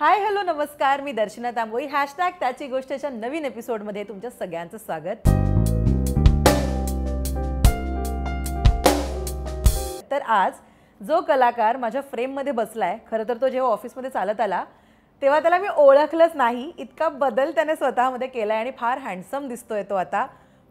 Hi hello नमस्कार मी दर्शना तांबोई hashtag त्याची गोष्टच्या नवीन एपिसोडमध्ये तुमच्या सगळ्यांचं स्वागत तर आज जो कलाकार माझ्या फ्रेममध्ये बसलाय खरं तर तो जेव्हा ऑफिसमध्ये चालत आला तेव्हा त्याला मी ओळखलंच नाही इतका बदल त्याने स्वतःमध्ये केला आहे आणि फार हँडसम दिसतोय तो आता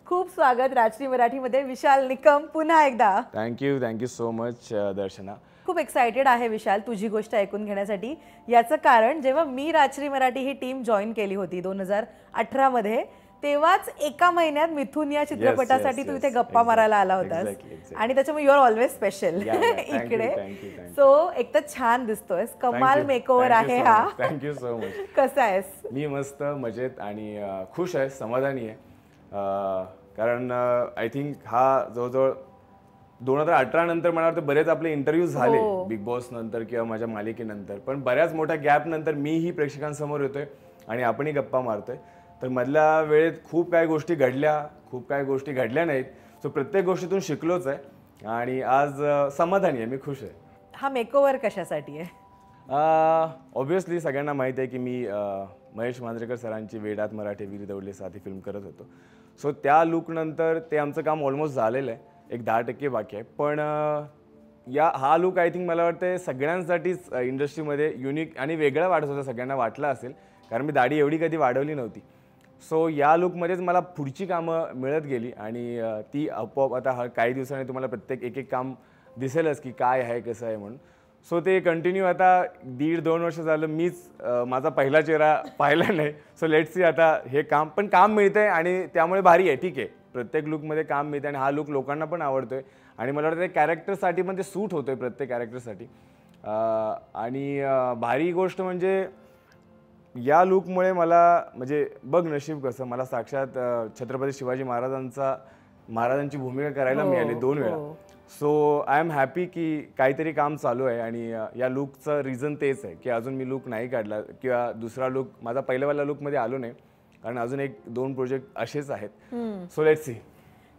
खूप स्वागत राजनी मराठीमध्ये विशाल निकम पुन्हा एकदा thank you thank you so much Darshana खूप एक्सायटेड आहे विशाल तुझी गोष्ट ऐकून घेण्यासाठी याचं कारण जेव्हा मी राजश्री मराठी ही टीम जॉईन केली होती दोन हजार अठरामध्ये तेव्हाच एका महिन्यात मिथून या चित्रपटासाठी तू इथे गप्पा मारायला आला होतास आणि त्याच्यामुळे यू आर ऑलवेज स्पेशल इकडे सो एक तर छान दिसतोय कमाल मेकओव्हर आहे हा थँक्यू सो मच कसा आहेस मी मस्त मजेत आणि खुश आहे समाधानी आहे कारण आय थिंक हा जवळजवळ दोन हजार अठरा नंतर मला तर बरेच आपले इंटरव्ह्यू हो. झाले बिग बॉस नंतर किंवा माझ्या मालिकेनंतर पण बऱ्याच मोठ्या गॅप नंतर मीही प्रेक्षकांसमोर येतोय आणि आपणही गप्पा मारतोय तर मधल्या वेळेत खूप काय गोष्टी घडल्या खूप काय गोष्टी घडल्या नाहीत सो प्रत्येक गोष्टीतून शिकलोच आहे आणि आज समाधानी आहे मी खुश आहे हा मेकओव्हर कशासाठी आहे ऑब्व्हियसली सगळ्यांना माहीत आहे की मी महेश मांजरेकर सरांची वेडात मराठी वीर दौडले साधी फिल्म करत होतो सो त्या लुकनंतर ते आमचं काम ऑलमोस्ट झालेलं आहे एक दहा टक्के बाकी आहे पण या हा लुक आय थिंक मला वाटतं सगळ्यांसाठीच इंडस्ट्रीमध्ये युनिक आणि वेगळा वाटत होता सगळ्यांना वाटला असेल कारण मी दाढी एवढी कधी वाढवली नव्हती सो या लुकमध्येच मला पुढची कामं मिळत गेली आणि ती आपोआप आता ह काही दिवसांनी तुम्हाला प्रत्येक एक एक काम दिसेलच की काय आहे कसं आहे म्हणून सो ते कंटिन्यू आता दीड दोन वर्ष झालं मीच माझा पहिला चेहरा पाहिला नाही सो लेट्स सी आता हे काम पण काम मिळतं आणि त्यामुळे भारी आहे ठीक आहे प्रत्येक लुकमध्ये काम मिळते आणि हा लुक लोकांना पण आवडतोय आणि मला वाटतं कॅरेक्टरसाठी पण ते सूट होतो आहे प्रत्येक कॅरेक्टरसाठी आणि भारी गोष्ट म्हणजे या लुकमुळे मला म्हणजे बघ नशीब कसं मला साक्षात छत्रपती शिवाजी महाराजांचा महाराजांची भूमिका करायला हो, मिळाली दोन वेळा सो आय एम हॅपी की काहीतरी काम चालू आहे आणि या लुकचं रिझन तेच आहे की अजून मी लुक नाही काढला किंवा दुसरा लुक माझा पहिल्यावाला लुकमध्ये आलो नाही कारण अजून एक दोन प्रोजेक्ट असेच आहेत सो लेट सी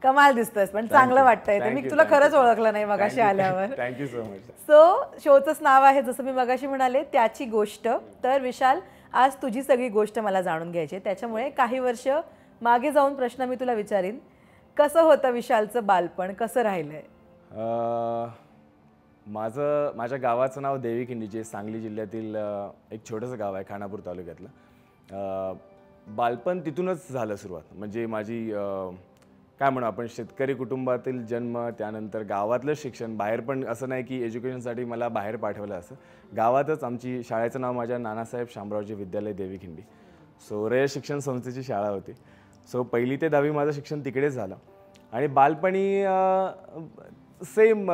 कमाल दिसतंय पण चांगलं वाटतंय मी तुला खरंच ओळखलं नाही मगाशी आल्यावर थँक्यू सो मच सो शोचंच नाव आहे जसं मी मगाशी म्हणाले त्याची गोष्ट तर विशाल आज तुझी सगळी गोष्ट मला जाणून घ्यायची त्याच्यामुळे काही वर्ष मागे जाऊन प्रश्न मी तुला विचारीन कसं होतं विशालचं बालपण कसं राहिलंय माझं माझ्या गावाचं नाव देवीखिंडी जे सांगली जिल्ह्यातील एक छोटंसं गाव आहे खानापूर तालुक्यातलं बालपण तिथूनच झालं सुरुवात म्हणजे माझी काय म्हणू आपण शेतकरी कुटुंबातील जन्म त्यानंतर गावातलं शिक्षण बाहेर पण असं नाही की एज्युकेशनसाठी मला बाहेर पाठवलं असं गावातच आमची शाळेचं नाव माझ्या नानासाहेब शामरावजी विद्यालय देवीखिंडी सो रय शिक्षण संस्थेची शाळा होती सो पहिली ते दहावी माझं शिक्षण तिकडेच झालं आणि बालपणी सेम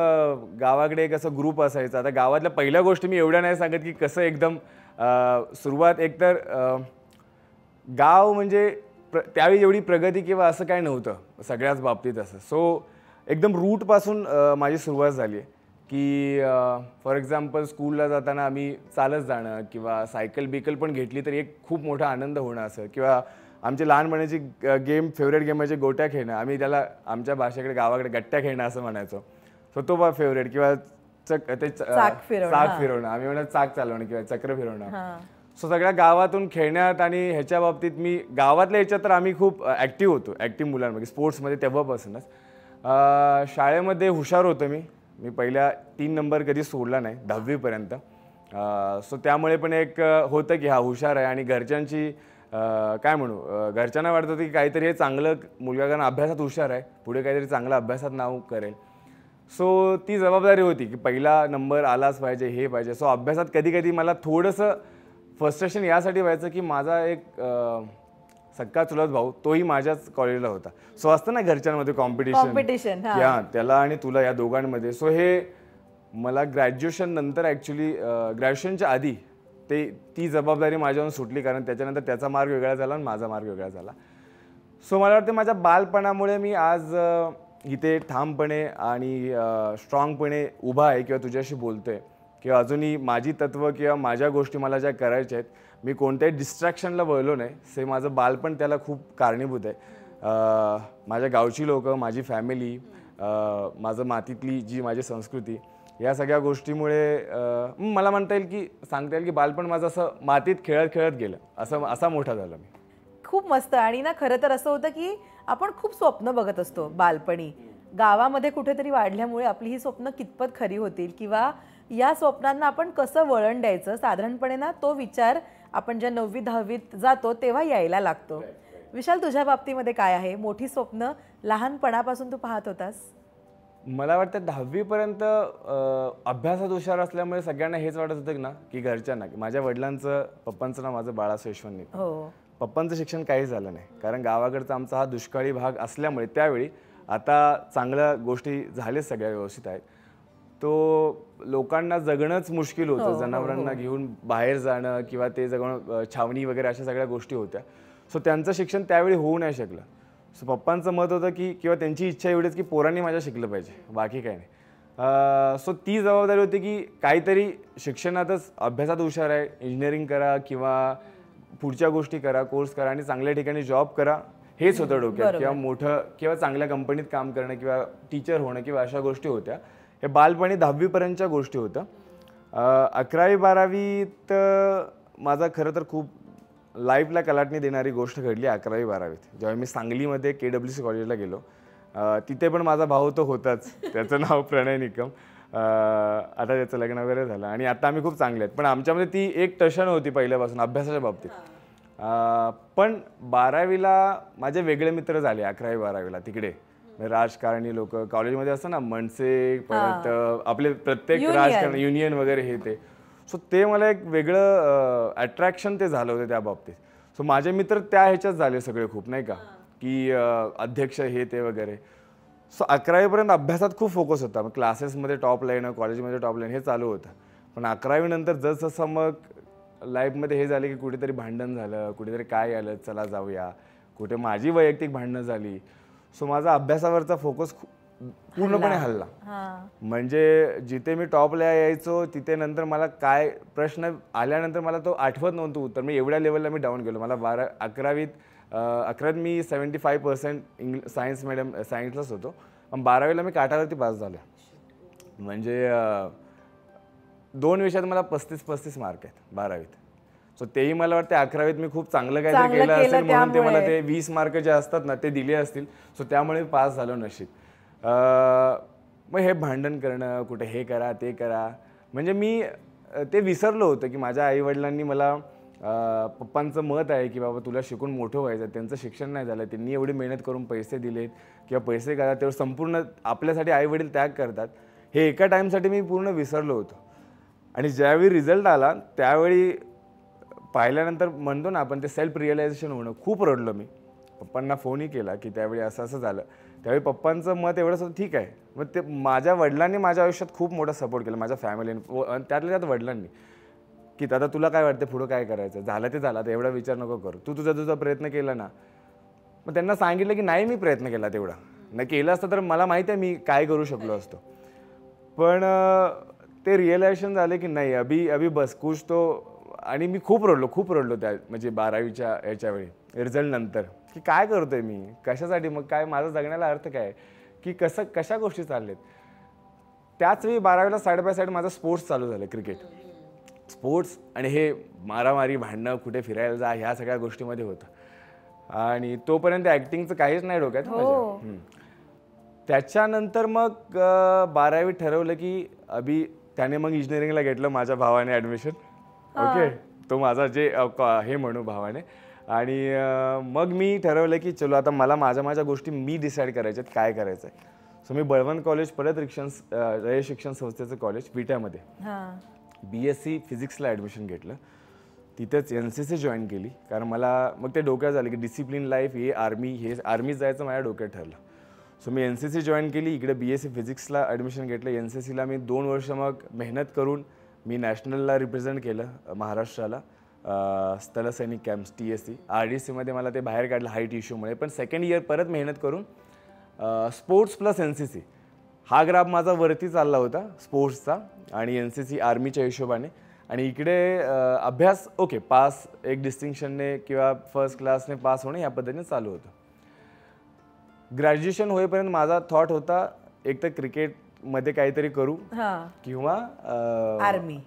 गावाकडे एक असा ग्रुप असायचा आता गावातल्या पहिल्या गोष्टी मी एवढ्या नाही सांगत की कसं एकदम सुरुवात एकतर गाव म्हणजे प्र त्यावेळी एवढी प्रगती किंवा असं काय नव्हतं सगळ्याच बाबतीत असं सो एकदम रूटपासून माझी सुरुवात झाली आहे की फॉर एक्झाम्पल स्कूलला जाताना आम्ही चालत जाणं किंवा सायकल बिकल पण घेतली तर एक खूप मोठा आनंद होणं असं किंवा आमचे लहानपणाची गेम फेवरेट गेम म्हणजे गोट्या खेळणं आम्ही त्याला आमच्या भाषेकडे गावाकडे गट्ट्या खेळणं असं म्हणायचो सो तो बा फेवरेट किंवा चक ते चाक फिरवणं आम्ही म्हणत चाक चालवणं किंवा चक्र फिरवणं सो सगळ्या गावातून खेळण्यात आणि ह्याच्या बाबतीत मी गावातल्या ह्याच्यात तर आम्ही खूप ॲक्टिव्ह होतो ॲक्टिव्ह मुलांमध्ये स्पोर्ट्समध्ये तेव्हापासूनच शाळेमध्ये हुशार होतो मी मी पहिल्या तीन नंबर कधी सोडला नाही दहावीपर्यंत सो त्यामुळे पण एक होतं की हा हुशार आहे आणि घरच्यांची काय म्हणू घरच्यांना वाटत होतं की काहीतरी हे चांगलं मुलगा कारण अभ्यासात हुशार आहे पुढे काहीतरी चांगलं अभ्यासात नाव करेल सो ती जबाबदारी होती की पहिला नंबर आलाच पाहिजे हे पाहिजे सो अभ्यासात कधी कधी मला थोडंसं फ्रस्ट्रेशन यासाठी व्हायचं की माझा एक सक्का चुलत भाऊ तोही माझ्याच कॉलेजला होता सो असतं ना घरच्यांमध्ये कॉम्पिटिशन या त्याला आणि तुला या दोघांमध्ये सो हे मला ग्रॅज्युएशन नंतर ॲक्च्युली ग्रॅज्युएशनच्या आधी ते ती जबाबदारी माझ्यावरून सुटली कारण त्याच्यानंतर त्याचा मार्ग वेगळा झाला आणि माझा मार्ग वेगळा झाला सो मला वाटतं माझ्या बालपणामुळे मी आज इथे ठामपणे आणि स्ट्रॉंगपणे उभा आहे किंवा तुझ्याशी बोलतो आहे किंवा अजूनही माझी तत्त्व किंवा माझ्या गोष्टी मला ज्या करायच्या आहेत मी कोणत्याही डिस्ट्रॅक्शनला वळलो नाही से माझं बालपण त्याला खूप कारणीभूत आहे माझ्या गावची लोकं माझी फॅमिली माझं मातीतली जी माझी संस्कृती या सगळ्या गोष्टीमुळे मला म्हणता येईल की सांगता येईल की बालपण माझं असं मातीत खेळत खेळत गेलं असं असा मोठा झाला मी खूप मस्त आणि ना खरं तर असं होतं की आपण खूप स्वप्न बघत असतो बालपणी गावामध्ये कुठेतरी वाढल्यामुळे आपली ही स्वप्न कितपत खरी होतील किंवा या स्वप्नांना आपण कसं वळण द्यायचं साधारणपणे ना तो विचार आपण ज्या नववी दहावीत जातो तेव्हा यायला लागतो विशाल तुझ्या बाबतीमध्ये काय आहे मोठी स्वप्न लहानपणापासून तू पाहत होतास मला वाटतं दहावीपर्यंत अभ्यासात हुशार असल्यामुळे सगळ्यांना हेच वाटत होतं ना की घरच्यांना की माझ्या वडिलांचं पप्पांचं ना माझं बाळासो यशवंनी हो पप्पांचं शिक्षण काही झालं नाही कारण गावाकडचा आमचा हा दुष्काळी भाग असल्यामुळे त्यावेळी आता चांगल्या गोष्टी झाल्याच सगळ्या व्यवस्थित आहेत तो लोकांना जगणंच मुश्किल होतं हो, हो, जनावरांना हो. घेऊन बाहेर जाणं किंवा ते जगणं छावणी वगैरे अशा सगळ्या गोष्टी होत्या सो त्यांचं शिक्षण त्यावेळी होऊ नाही शकलं सो पप्पांचं मत होतं की किंवा त्यांची इच्छा एवढीच की पोरांनी माझ्या शिकलं पाहिजे बाकी काही नाही सो ती जबाबदारी होती की काहीतरी शिक्षणातच अभ्यासात हुशार आहे इंजिनिअरिंग करा किंवा पुढच्या गोष्टी करा कोर्स करा आणि चांगल्या ठिकाणी जॉब करा हेच होतं डोक्यात किंवा मोठं किंवा चांगल्या कंपनीत काम करणं किंवा टीचर होणं किंवा अशा गोष्टी होत्या हे बालपणी दहावीपर्यंतच्या गोष्टी होत्या अकरावी बारावीत माझा खरं तर खूप लाईफला कलाटणी देणारी गोष्ट घडली अकरावी बारावीत जेव्हा मी सांगलीमध्ये के डब्ल्यू सी कॉलेजला गेलो तिथे पण माझा भाऊ तो होताच त्याचं नाव प्रणय निकम आता त्याचं लग्न वगैरे झालं आणि आता आम्ही खूप चांगले आहेत पण आमच्यामध्ये ती एक टशन होती पहिल्यापासून अभ्यासाच्या बाबतीत पण बारावीला माझे वेगळे मित्र झाले अकरावी बारावीला तिकडे म्हणजे राजकारणी लोक कॉलेजमध्ये असतात ना मनसे परत आपले प्रत्येक राजकारण युनियन वगैरे हे ते सो ते मला एक वेगळं अट्रॅक्शन ते झालं होतं त्या बाबतीत सो माझे मित्र त्या ह्याच्यात झाले सगळे खूप नाही का की अध्यक्ष हे ते वगैरे सो अकरावीपर्यंत अभ्यासात खूप फोकस होता मग क्लासेसमध्ये टॉप लाईन कॉलेजमध्ये टॉप लाईन हे चालू होतं पण अकरावीनंतर जसजसं मग लाईफमध्ये हे झाले की कुठेतरी भांडण झालं कुठेतरी काय आलं चला जाऊया कुठे माझी वैयक्तिक भांडणं झाली सो माझा अभ्यासावरचा फोकस पूर्णपणे हल्ला म्हणजे जिथे मी टॉपला यायचो तिथे नंतर मला काय प्रश्न आल्यानंतर मला तो आठवत नव्हतो उत्तर मी एवढ्या लेवलला मी डाऊन गेलो मला बारा अकरावीत अकरात मी सेवन्टी फाय पर्सेंट इंग्ल सायन्स मॅडम सायन्सलाच होतो पण बारावीला मी काटावरती पास झाले म्हणजे दोन विषयात मला पस्तीस पस्तीस मार्क आहेत बारावीत सो तेही मला वाटते अकरावीत मी खूप चांगलं काहीतरी केलं असेल म्हणून ते मला ते वीस मार्क जे असतात ना ते दिले असतील सो त्यामुळे पास झालो नशीब मग हे भांडण करणं कुठे हे करा ते करा म्हणजे मी ते विसरलो होतं की माझ्या आईवडिलांनी मला पप्पांचं मत आहे की बाबा तुला शिकून मोठं व्हायचं त्यांचं शिक्षण नाही झालं त्यांनी एवढी मेहनत करून पैसे दिलेत किंवा पैसे करा तेव्हा संपूर्ण आपल्यासाठी आईवडील त्याग करतात हे एका टाईमसाठी मी पूर्ण विसरलो होतो आणि ज्यावेळी रिझल्ट आला त्यावेळी पाहिल्यानंतर म्हणतो ना आपण ते सेल्फ रिअलायझेशन होणं खूप रडलो मी पप्पांना फोनही केला की त्यावेळी असं असं झालं त्यावेळी पप्पांचं मत एवढंच ठीक आहे मग ते माझ्या वडिलांनी माझ्या आयुष्यात खूप मोठा सपोर्ट केला माझ्या फॅमिलीने त्यातल्या त्यात वडिलांनी की दादा तुला काय वाटतं पुढं काय करायचं झालं ते झालं आता एवढा विचार नको करू तू तुझा तुझा प्रयत्न केला ना मग त्यांना सांगितलं की नाही मी प्रयत्न केला तेवढा नाही केलं असतं तर मला माहीत आहे मी काय करू शकलो असतो पण ते रिअलायझेशन झाले की नाही अभि अभि बस कुछ तो आणि मी खूप रडलो खूप रडलो त्या म्हणजे बारावीच्या याच्यावेळी रिझल्टनंतर की काय करतोय मी कशासाठी मग काय माझा जगण्याला अर्थ काय की कसं कशा गोष्टी चाललेत त्याच वेळी बारावीला साईड बाय साईड माझा स्पोर्ट्स चालू झालं क्रिकेट स्पोर्ट्स आणि हे मारामारी भांडणं कुठे फिरायला जा ह्या सगळ्या गोष्टीमध्ये होतं आणि तोपर्यंत ॲक्टिंगचं काहीच नाही डोक्यात हो। त्याच्यानंतर मग बारावी ठरवलं की अभि त्याने मग इंजिनिअरिंगला घेतलं माझ्या भावाने ॲडमिशन ओके तो माझा जे हे म्हणू भावाने आणि मग मी ठरवलं की चलो आता मला माझ्या माझ्या गोष्टी मी डिसाईड करायच्यात काय करायचं आहे सो मी बळवंत कॉलेज परत रिक्षण रय शिक्षण संस्थेचं कॉलेज विट्यामध्ये बी एस सी फिजिक्सला ॲडमिशन घेतलं तिथेच एन सी सी जॉईन केली कारण मला मग ते डोक्यात झालं की डिसिप्लिन लाईफ हे आर्मी हे आर्मी जायचं माझ्या डोक्यात ठरलं सो मी एन सी सी जॉईन केली इकडे बी एस सी फिजिक्सला ॲडमिशन घेतलं एन सी सीला मी दोन वर्ष मग मेहनत करून मी नॅशनलला रिप्रेझेंट केलं महाराष्ट्राला Sthal Sainik camps T S C R D सीमध्ये मला ते बाहेर काढलं हाईट इश्यूमुळे पण सेकंड इयर परत मेहनत करून sports plus N C C हा ग्राफ माझा वरती चालला होता स्पोर्ट्सचा आणि एन सी सी आर्मीच्या हिशोबाने आणि इकडे अभ्यास ओके पास एक डिस्टिंक्शनने किंवा फर्स्ट क्लासने पास होणे या पद्धतीने चालू होतं ग्रॅज्युएशन होईपर्यंत माझा थॉट होता एक तर क्रिकेट मध्ये काहीतरी करू किंवा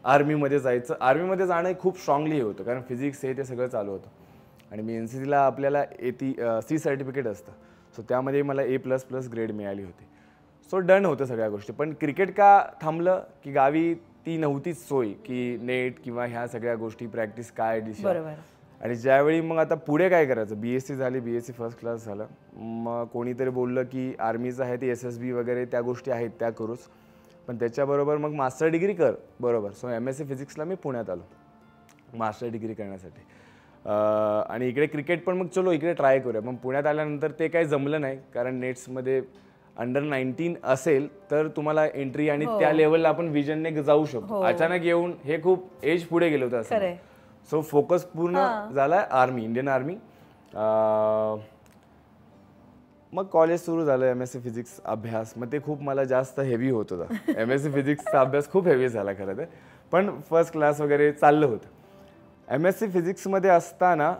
आर्मी मध्ये जायचं आर्मी मध्ये जाणं खूप स्ट्रॉंगली होतं कारण फिजिक्स हे ते सगळं चालू होतं आणि मी एन सी सीला आपल्याला ए ती सी सर्टिफिकेट असतं सो त्यामध्ये मला ए प्लस प्लस ग्रेड मिळाली होती सो डन होतं सगळ्या गोष्टी पण क्रिकेट का थांबलं की गावी ती नव्हतीच सोय की नेट किंवा ह्या सगळ्या गोष्टी प्रॅक्टिस काय डिश आणि ज्यावेळी मग आता पुढे काय करायचं बी एस सी झाली B S C first class झालं मग कोणीतरी बोललं की आर्मीचं आहे ते एस एस बी वगैरे त्या गोष्टी आहेत त्या करूच पण त्याच्याबरोबर मग मास्टर डिग्री कर बरोबर सो एम एस सी फिजिक्सला मी पुण्यात आलो मास्टर डिग्री करण्यासाठी आणि इकडे क्रिकेट पण मग चलो इकडे ट्राय करूया मग पुण्यात आल्यानंतर ते काही जमलं नाही कारण नेट्समध्ये अंडर नाईन्टीन असेल तर तुम्हाला एंट्री आणि त्या लेवलला हो. आपण विजनने जाऊ शकतो हो. अचानक येऊन हे खूप एज पुढे गेलं होतं असं सो फोकस पूर्ण झाला झालाय आर्मी इंडियन आर्मी मग कॉलेज सुरू झालं एम एस सी फिजिक्स अभ्यास मग ते खूप मला जास्त हेवी होत होता एम एस सी फिजिक्सचा अभ्यास खूप हेवी झाला खरं तर पण फर्स्ट क्लास वगैरे चाललं होतं एम एस सी फिजिक्समध्ये असताना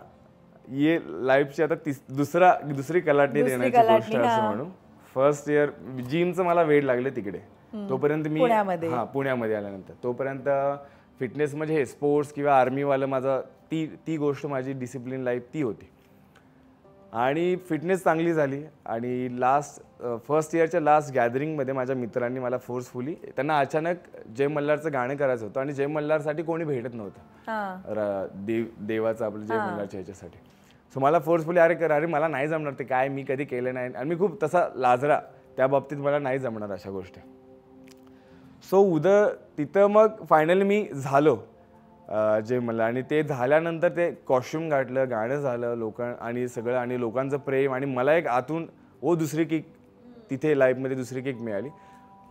ये लाईफची आता तिस दुसरा दुसरी कलाटणी देण्याची गोष्ट असं म्हणून फर्स्ट इयर जिमचं मला वेळ लागले तिकडे तोपर्यंत मी हा पुण्यामध्ये आल्यानंतर तोपर्यंत फिटनेस म्हणजे स्पोर्ट्स किंवा आर्मीवालं माझा ती ती गोष्ट माझी डिसिप्लिन लाईफ ती होती आणि फिटनेस चांगली झाली आणि लास्ट फर्स्ट इयरच्या लास्ट गॅदरिंगमध्ये माझ्या मित्रांनी मला फोर्सफुली त्यांना अचानक जय मल्हारचं गाणं करायचं होतं आणि जय मल्हारसाठी कोणी भेटत नव्हतं देव देवाचं आपलं जय मल्हारच्या ह्याच्यासाठी सो मला फोर्सफुली अरे कर अरे मला नाही जमणार ते काय मी कधी केलं नाही आणि मी खूप तसा लाजरा त्या बाबतीत मला नाही जमणार अशा गोष्टी सो उद तिथं मग फायनल मी झालो जे मला आणि ते झाल्यानंतर ते कॉस्ट्युम गाठलं गाणं झालं लोक आणि सगळं आणि लोकांचं प्रेम आणि मला एक आतून ओ दुसरी किक तिथे लाईफमध्ये दुसरी किक मिळाली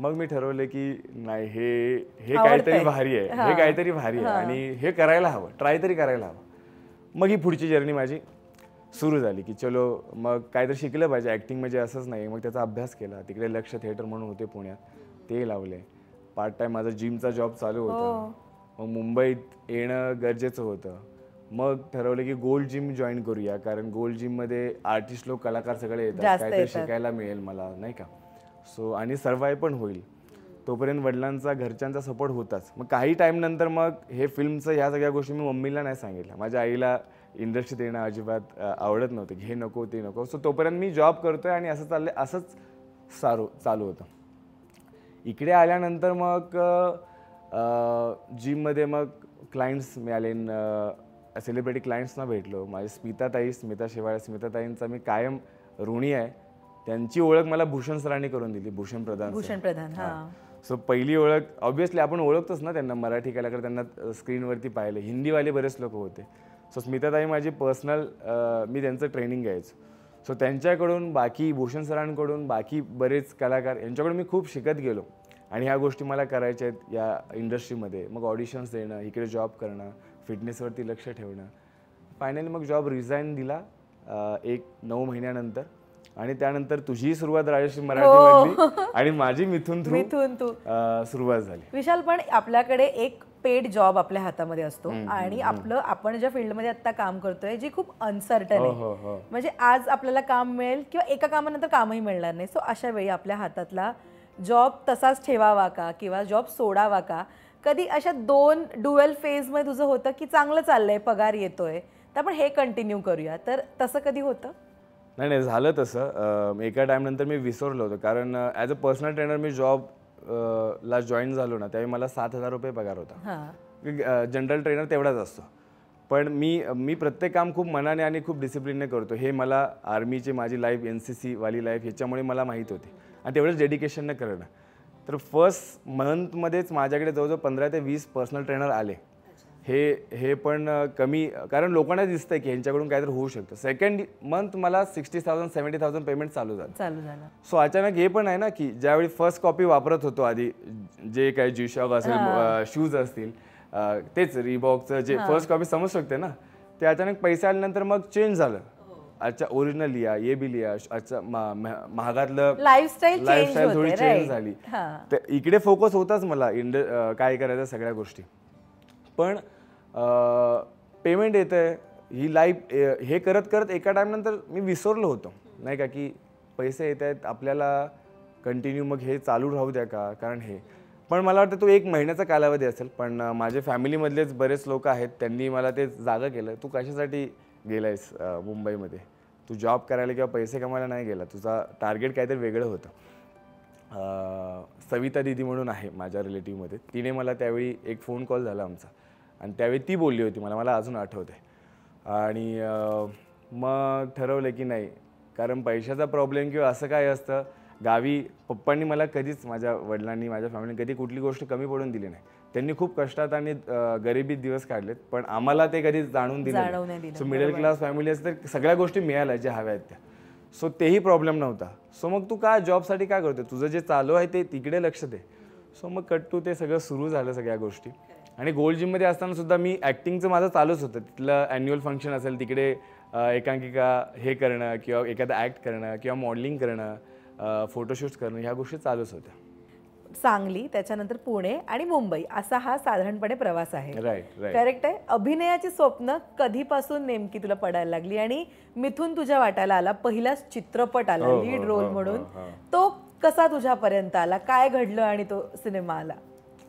मग मी ठरवलं की नाही हे हे काहीतरी भारी आहे हे काहीतरी भारी आहे आणि हे करायला हवं ट्राय तरी करायला हवं मग ही पुढची जर्नी माझी सुरू झाली की चलो मग काहीतरी शिकलं पाहिजे ॲक्टिंग म्हणजे असंच नाही मग त्याचा अभ्यास केला तिकडे लक्ष थिएटर म्हणून होते पुण्यात ते लावले पार्ट टाइम माझा जिमचा जॉब चालू होता हो. मग मुंबईत येणं गरजेचं होतं मग ठरवलं की गोल्ड जिम जॉईन करूया कारण गोल्ड जिममध्ये आर्टिस्ट लोक कलाकार सगळे येतात काय शिकायला मिळेल मला नाही का सो आणि सर्वाय पण होईल तोपर्यंत वडिलांचा घरच्यांचा सपोर्ट होताच मग काही टाइम नंतर मग हे फिल्मचं ह्या सगळ्या गोष्टी मी मम्मीला नाही सांगितल्या माझ्या आईला इंडस्ट्रीत येणं अजिबात आवडत नव्हतं हे नको ते नको सो तोपर्यंत मी जॉब करतोय आणि असं चाललंय असंच सारू चालू होतं इकडे आल्यानंतर मग जिममध्ये मग क्लायंट्स मिळाले सेलिब्रिटी क्लायंट्सना भेटलो माझे स्मिताताई स्मिता स्मिता स्मिताताईंचा मी कायम ऋणी आहे त्यांची ओळख मला भूषण सरांनी करून दिली भूषण प्रधान भूषण प्रधान सो पहिली ओळख ऑब्व्हियसली आपण ओळखतोच ना त्यांना मराठी कलाकार त्यांना स्क्रीनवरती पाहिले हिंदीवाले बरेच लोक होते सो स्मिताताई माझी पर्सनल मी त्यांचं ट्रेनिंग घ्यायचो सो त्यांच्याकडून बाकी भूषण सरांकडून बाकी बरेच कलाकार यांच्याकडून मी खूप शिकत गेलो आणि ह्या गोष्टी मला करायच्या आहेत या इंडस्ट्रीमध्ये मग ऑडिशन्स देणं इकडे जॉब करणं फिटनेसवरती लक्ष ठेवणं फायनली मग जॉब रिझाईन दिला एक नऊ महिन्यानंतर आणि त्यानंतर तुझी सुरुवात राजश्री मराठी हो. आणि माझी मिथून थ्रू मिथून तू सुरुवात झाली विशाल पण आपल्याकडे एक पेड जॉब आपल्या हातामध्ये असतो आणि आपलं आपण ज्या फील्डमध्ये आता काम करतोय जी खूप अनसर्टन हो, आहे हो, हो. म्हणजे आज आपल्याला काम मिळेल किंवा एका कामानंतर कामही मिळणार नाही सो अशा वेळी आपल्या हातातला जॉब तसाच ठेवावा का किंवा जॉब सोडावा का कधी अशा दोन डुएल मध्ये तुझं होतं की चांगलं चाललंय पगार येतोय तर आपण हे कंटिन्यू करूया तर तसं कधी होतं नाही नाही झालं तसं एका नंतर मी विसरलो होतो कारण ॲज अ पर्सनल ट्रेनर मी जॉब ला जॉईन झालो ना त्यावेळी मला सात हजार रुपये पगार होता जनरल ट्रेनर तेवढाच असतो पण मी मी प्रत्येक काम खूप मनाने आणि खूप डिसिप्लिनने करतो हे मला आर्मीची माझी लाईफ एन सी सी वाली लाईफ ह्याच्यामुळे मला माहीत होती आणि तेवढंच डेडिकेशनने करणं तर फर्स्ट मंथमध्येच माझ्याकडे जवळजवळ पंधरा ते वीस पर्सनल ट्रेनर आले हे हे पण कमी कारण लोकांना दिसतंय की यांच्याकडून काहीतरी होऊ शकतं सेकंड मंथ मला sixty thousand seventy thousand payment चालू झालं चालू झालं सो अचानक हे पण आहे ना की ज्यावेळी फर्स्ट कॉपी वापरत होतो आधी जे काही शॉक असेल शूज असतील तेच रिबॉकचं जे फर्स्ट कॉपी समजू शकते ना ते अचानक पैसे आल्यानंतर मग चेंज झालं अच्छा ओरिजिनल लिया ये बी लिया अच्छा महागातलं लाईफस्टाईल लाईफस्टाईल थोडी चेंज झाली तर इकडे फोकस होताच मला इंड काय करायचं सगळ्या गोष्टी पण पेमेंट येतं आहे ही लाईफ हे करत करत एका टाईमनंतर मी विसरलो होतो नाही का की पैसे येत आहेत आपल्याला कंटिन्यू मग हे चालू राहू द्या का कारण हे पण मला वाटतं तो एक महिन्याचा कालावधी असेल पण माझे फॅमिलीमधलेच बरेच लोक आहेत त्यांनी मला ते जागा केलं तू कशासाठी गेला आहेस मुंबईमध्ये तू जॉब करायला किंवा पैसे कमायला नाही गेला तुझा टार्गेट काहीतरी वेगळं होतं सविता दिदी म्हणून आहे माझ्या रिलेटिव्हमध्ये तिने मला त्यावेळी एक फोन कॉल झाला आमचा आणि त्यावेळी ती बोलली होती मला मला अजून आठवते आणि मग ठरवलं की नाही कारण पैशाचा प्रॉब्लेम किंवा असं काय असतं गावी पप्पांनी मला कधीच माझ्या वडिलांनी माझ्या फॅमिलीने कधी कुठली गोष्ट कमी पडून दिली नाही त्यांनी खूप कष्टात आणि गरिबीत दिवस काढलेत पण आम्हाला ते कधी जाणून दिले सो मिडल क्लास फॅमिली असते तर सगळ्या गोष्टी मिळाल्या ज्या हव्या आहेत त्या सो तेही प्रॉब्लेम नव्हता सो मग तू काय जॉबसाठी काय करतो तुझं जे चालू आहे ते तिकडे लक्ष दे सो मग कट टू ते सगळं सुरू झालं सगळ्या गोष्टी आणि गोल्ड जिममध्ये असताना सुद्धा मी ॲक्टिंगचं माझं चालूच होतं तिथलं ॲन्युअल फंक्शन असेल तिकडे एकांकिका हे करणं किंवा एखादं ॲक्ट करणं किंवा मॉडेलिंग करणं फोटोशूट करणं ह्या गोष्टी चालूच होत्या सांगली त्याच्यानंतर पुणे आणि मुंबई असा हा साधारणपणे प्रवास आहे करेक्ट आहे अभिनयाची स्वप्न कधीपासून नेमकी तुला पडायला लागली आणि मिथून तुझ्या वाटायला आला पहिलाच चित्रपट आला लीड हो, रोल हो, हो, म्हणून तो कसा तुझ्यापर्यंत आला काय घडलं आणि तो सिनेमा आला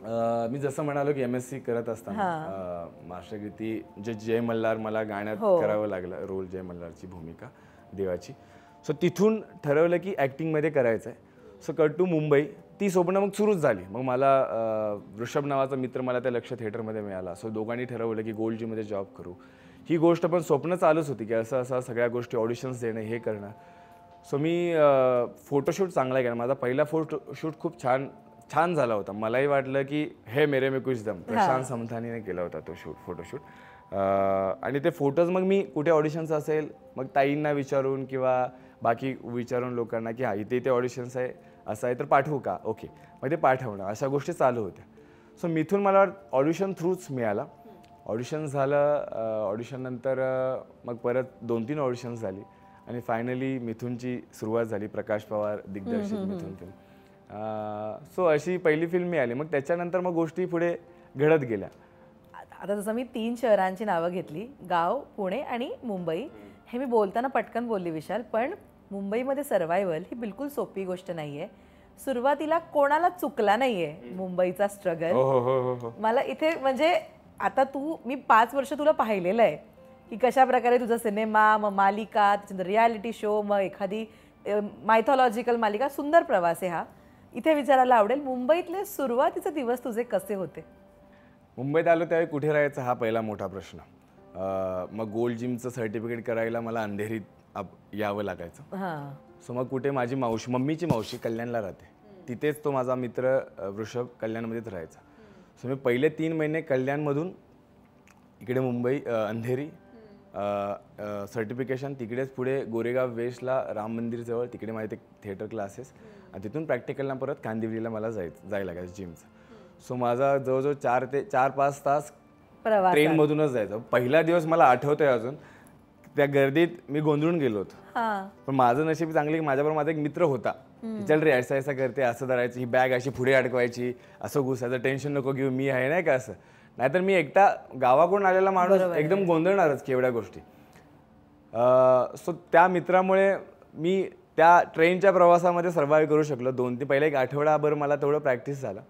मी जसं म्हणालो की एम एस सी करत असताना मास्टरगीती जे जय मल्हार मला गाण्यात हो. करावं लागलं रोल जय मल्हारची भूमिका देवाची सो तिथून ठरवलं की ॲक्टिंगमध्ये करायचं आहे सो कट टू मुंबई ती स्वप्न मग सुरूच झाली मग मला ऋषभ वृषभ नावाचा मित्र मला त्या लक्ष थिएटरमध्ये मिळाला सो दोघांनी ठरवलं की मध्ये जॉब करू ही गोष्ट पण स्वप्न चालूच होती की असं असं सगळ्या गोष्टी ऑडिशन्स देणं हे करणं सो मी फोटोशूट चांगला केला माझा पहिला फोटोशूट खूप छान छान झाला होता मलाही वाटलं की हे मेरे मे कुछ दम प्रशांत समथानीने केला होता तो शूट फोटोशूट आणि ते फोटोज मग मी कुठे ऑडिशन्स असेल मग ताईंना विचारून किंवा बाकी विचारून लोकांना की हा इथे इथे ऑडिशन्स आहे असं आहे तर पाठवू का ओके मग ते पाठवणं अशा गोष्टी चालू होत्या सो मिथून मला ऑडिशन थ्रूच मिळाला ऑडिशन झालं ऑडिशननंतर मग परत दोन तीन ऑडिशन्स झाली आणि फायनली मिथूनची सुरुवात झाली प्रकाश पवार दिग्दर्शित मिथून सो अशी पहिली फिल्म मिळाली मग त्याच्यानंतर मग गोष्टी पुढे घडत गेल्या आता जसं मी तीन शहरांची नावं घेतली गाव पुणे आणि मुंबई हे मी बोलताना पटकन बोलली विशाल पण मुंबईमध्ये सर्वायवल ही बिलकुल सोपी गोष्ट नाही आहे सुरुवातीला कोणाला चुकला नाही आहे मुंबईचा स्ट्रगल हो, हो, हो, मला इथे म्हणजे आता तू मी पाच वर्ष तुला पाहिलेलं आहे की कशा प्रकारे तुझा सिनेमा मग मालिका रियालिटी शो मग एखादी मायथॉलॉजिकल मालिका सुंदर प्रवास आहे हा इथे विचारायला आवडेल मुंबईतले सुरुवातीचे दिवस तुझे कसे होते मुंबईत आलो त्यावेळी कुठे राहायचं हा पहिला मोठा प्रश्न मग गोल्ड जिमचं सर्टिफिकेट करायला मला अंधेरीत यावं लागायचं सो मग कुठे माझी मावशी मम्मीची मावशी कल्याणला राहते तिथेच तो माझा मित्र वृषभ कल्याणमध्येच राहायचा सो मी पहिले तीन महिने कल्याणमधून इकडे मुंबई अंधेरी सर्टिफिकेशन तिकडेच पुढे गोरेगाव वेस्टला राम मंदिरजवळ तिकडे माझे ते थिएटर क्लासेस आणि तिथून प्रॅक्टिकलला परत कांदिवलीला मला जाय जायला लागायचं जिमचं सो माझा जवळजवळ चार ते चार पाच तास ट्रेनमधूनच जायचं पहिला दिवस मला आठवतोय अजून त्या गर्दीत मी गोंधळून गेलो होतो पण माझं नशीब चांगली माझ्याबरोबर माझा एक मित्र होता चल रे ऐसा ऐसा करते असं धरायची ही बॅग अशी पुढे अडकवायची असं घुसायचं टेन्शन नको घेऊ मी आहे नाही का असं नाहीतर मी एकटा गावाकडून आलेला माणूस एकदम गोंधळणारच केवढ्या गोष्टी सो त्या मित्रामुळे मी त्या ट्रेनच्या प्रवासामध्ये सर्वाइव्ह करू शकलो दोन ते पहिल्या एक आठवडाभर मला तेवढं प्रॅक्टिस झालं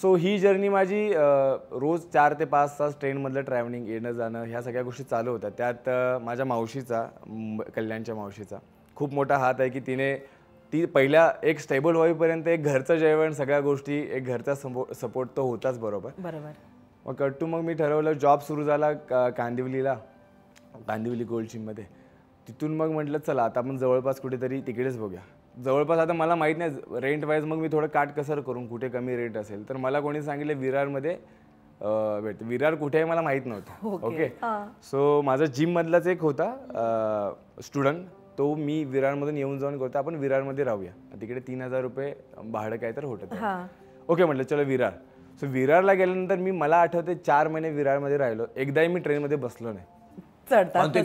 सो ही जर्नी माझी रोज चार ते पाच तास ट्रेनमधलं ट्रॅव्हलिंग येणं जाणं ह्या सगळ्या गोष्टी चालू होत्या त्यात माझ्या मावशीचा कल्याणच्या मावशीचा खूप मोठा हात आहे की तिने ती पहिल्या एक स्टेबल होईपर्यंत एक घरचं जेवण सगळ्या गोष्टी एक घरचा सपोर्ट तो होताच बरोबर बरोबर मग कट्टू मग मी ठरवलं जॉब सुरू झाला कांदिवलीला कांदिवली गोल्ड जिममध्ये तिथून मग म्हटलं चला आता आपण जवळपास कुठेतरी तिकडेच बघूया जवळपास आता मला माहीत नाही रेंट वाईज मग मी थोडं काट कसर करून कुठे कमी रेट असेल तर मला कोणी सांगितलं विरारमध्ये भेट विरार कुठे आहे मला माहीत नव्हतं ओके सो माझा जिम मधलाच एक होता स्टुडंट तो मी विरारमधून येऊन जाऊन करतो आपण विरारमध्ये राहूया तिकडे तीन हजार रुपये भाडं काय तर होत ओके म्हटलं चलो विरार सो विरारला गेल्यानंतर मी मला आठवते चार महिने विरारमध्ये राहिलो एकदाही मी ट्रेनमध्ये बसलो नाही चढतात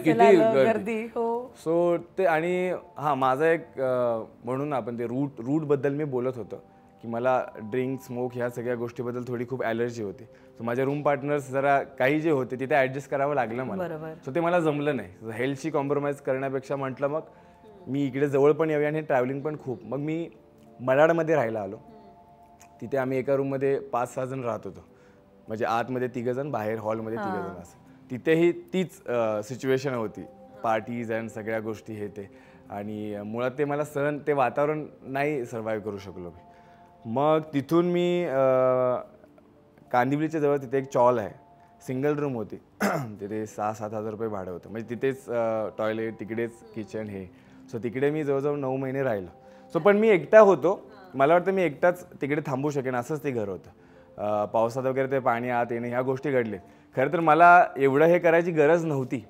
गर्दी हो सो ते आणि हा माझा एक म्हणून आपण ते रूट रूट बद्दल मी बोलत होतो की मला ड्रिंक स्मोक ह्या सगळ्या गोष्टीबद्दल थोडी खूप ॲलर्जी होती सो माझ्या रूम पार्टनर्स जरा काही जे होते तिथे ऍडजस्ट करावं लागलं मला सो ते मला जमलं नाही हेल्थशी कॉम्प्रोमाइज करण्यापेक्षा म्हटलं मग मी इकडे जवळ पण यावी आणि ट्रॅव्हलिंग पण खूप मग मी मराडमध्ये राहायला आलो तिथे आम्ही एका रूममध्ये पाच सहा जण राहत होतो म्हणजे आतमध्ये तिघं जण बाहेर हॉलमध्ये तिघजण जण असं तिथेही तीच सिच्युएशन होती पार्टीज अँड सगळ्या गोष्टी हे ते आणि मुळात ते मला सहन ते वातावरण नाही सर्वाईव्ह करू शकलो मी मग तिथून मी कांदिवलीच्या जवळ तिथे एक चॉल आहे सिंगल रूम होती तिथे सहा सात हजार रुपये भाडं होतं म्हणजे तिथेच टॉयलेट तिकडेच किचन हे सो तिकडे मी जवळजवळ नऊ महिने राहिलो सो पण मी एकटा होतो मला वाटतं मी एकटाच तिकडे थांबू शकेन असंच ते घर होतं पावसात वगैरे ते पाणी आत येणे ह्या गोष्टी घडल्या खरं तर मला एवढं हे करायची गरज नव्हती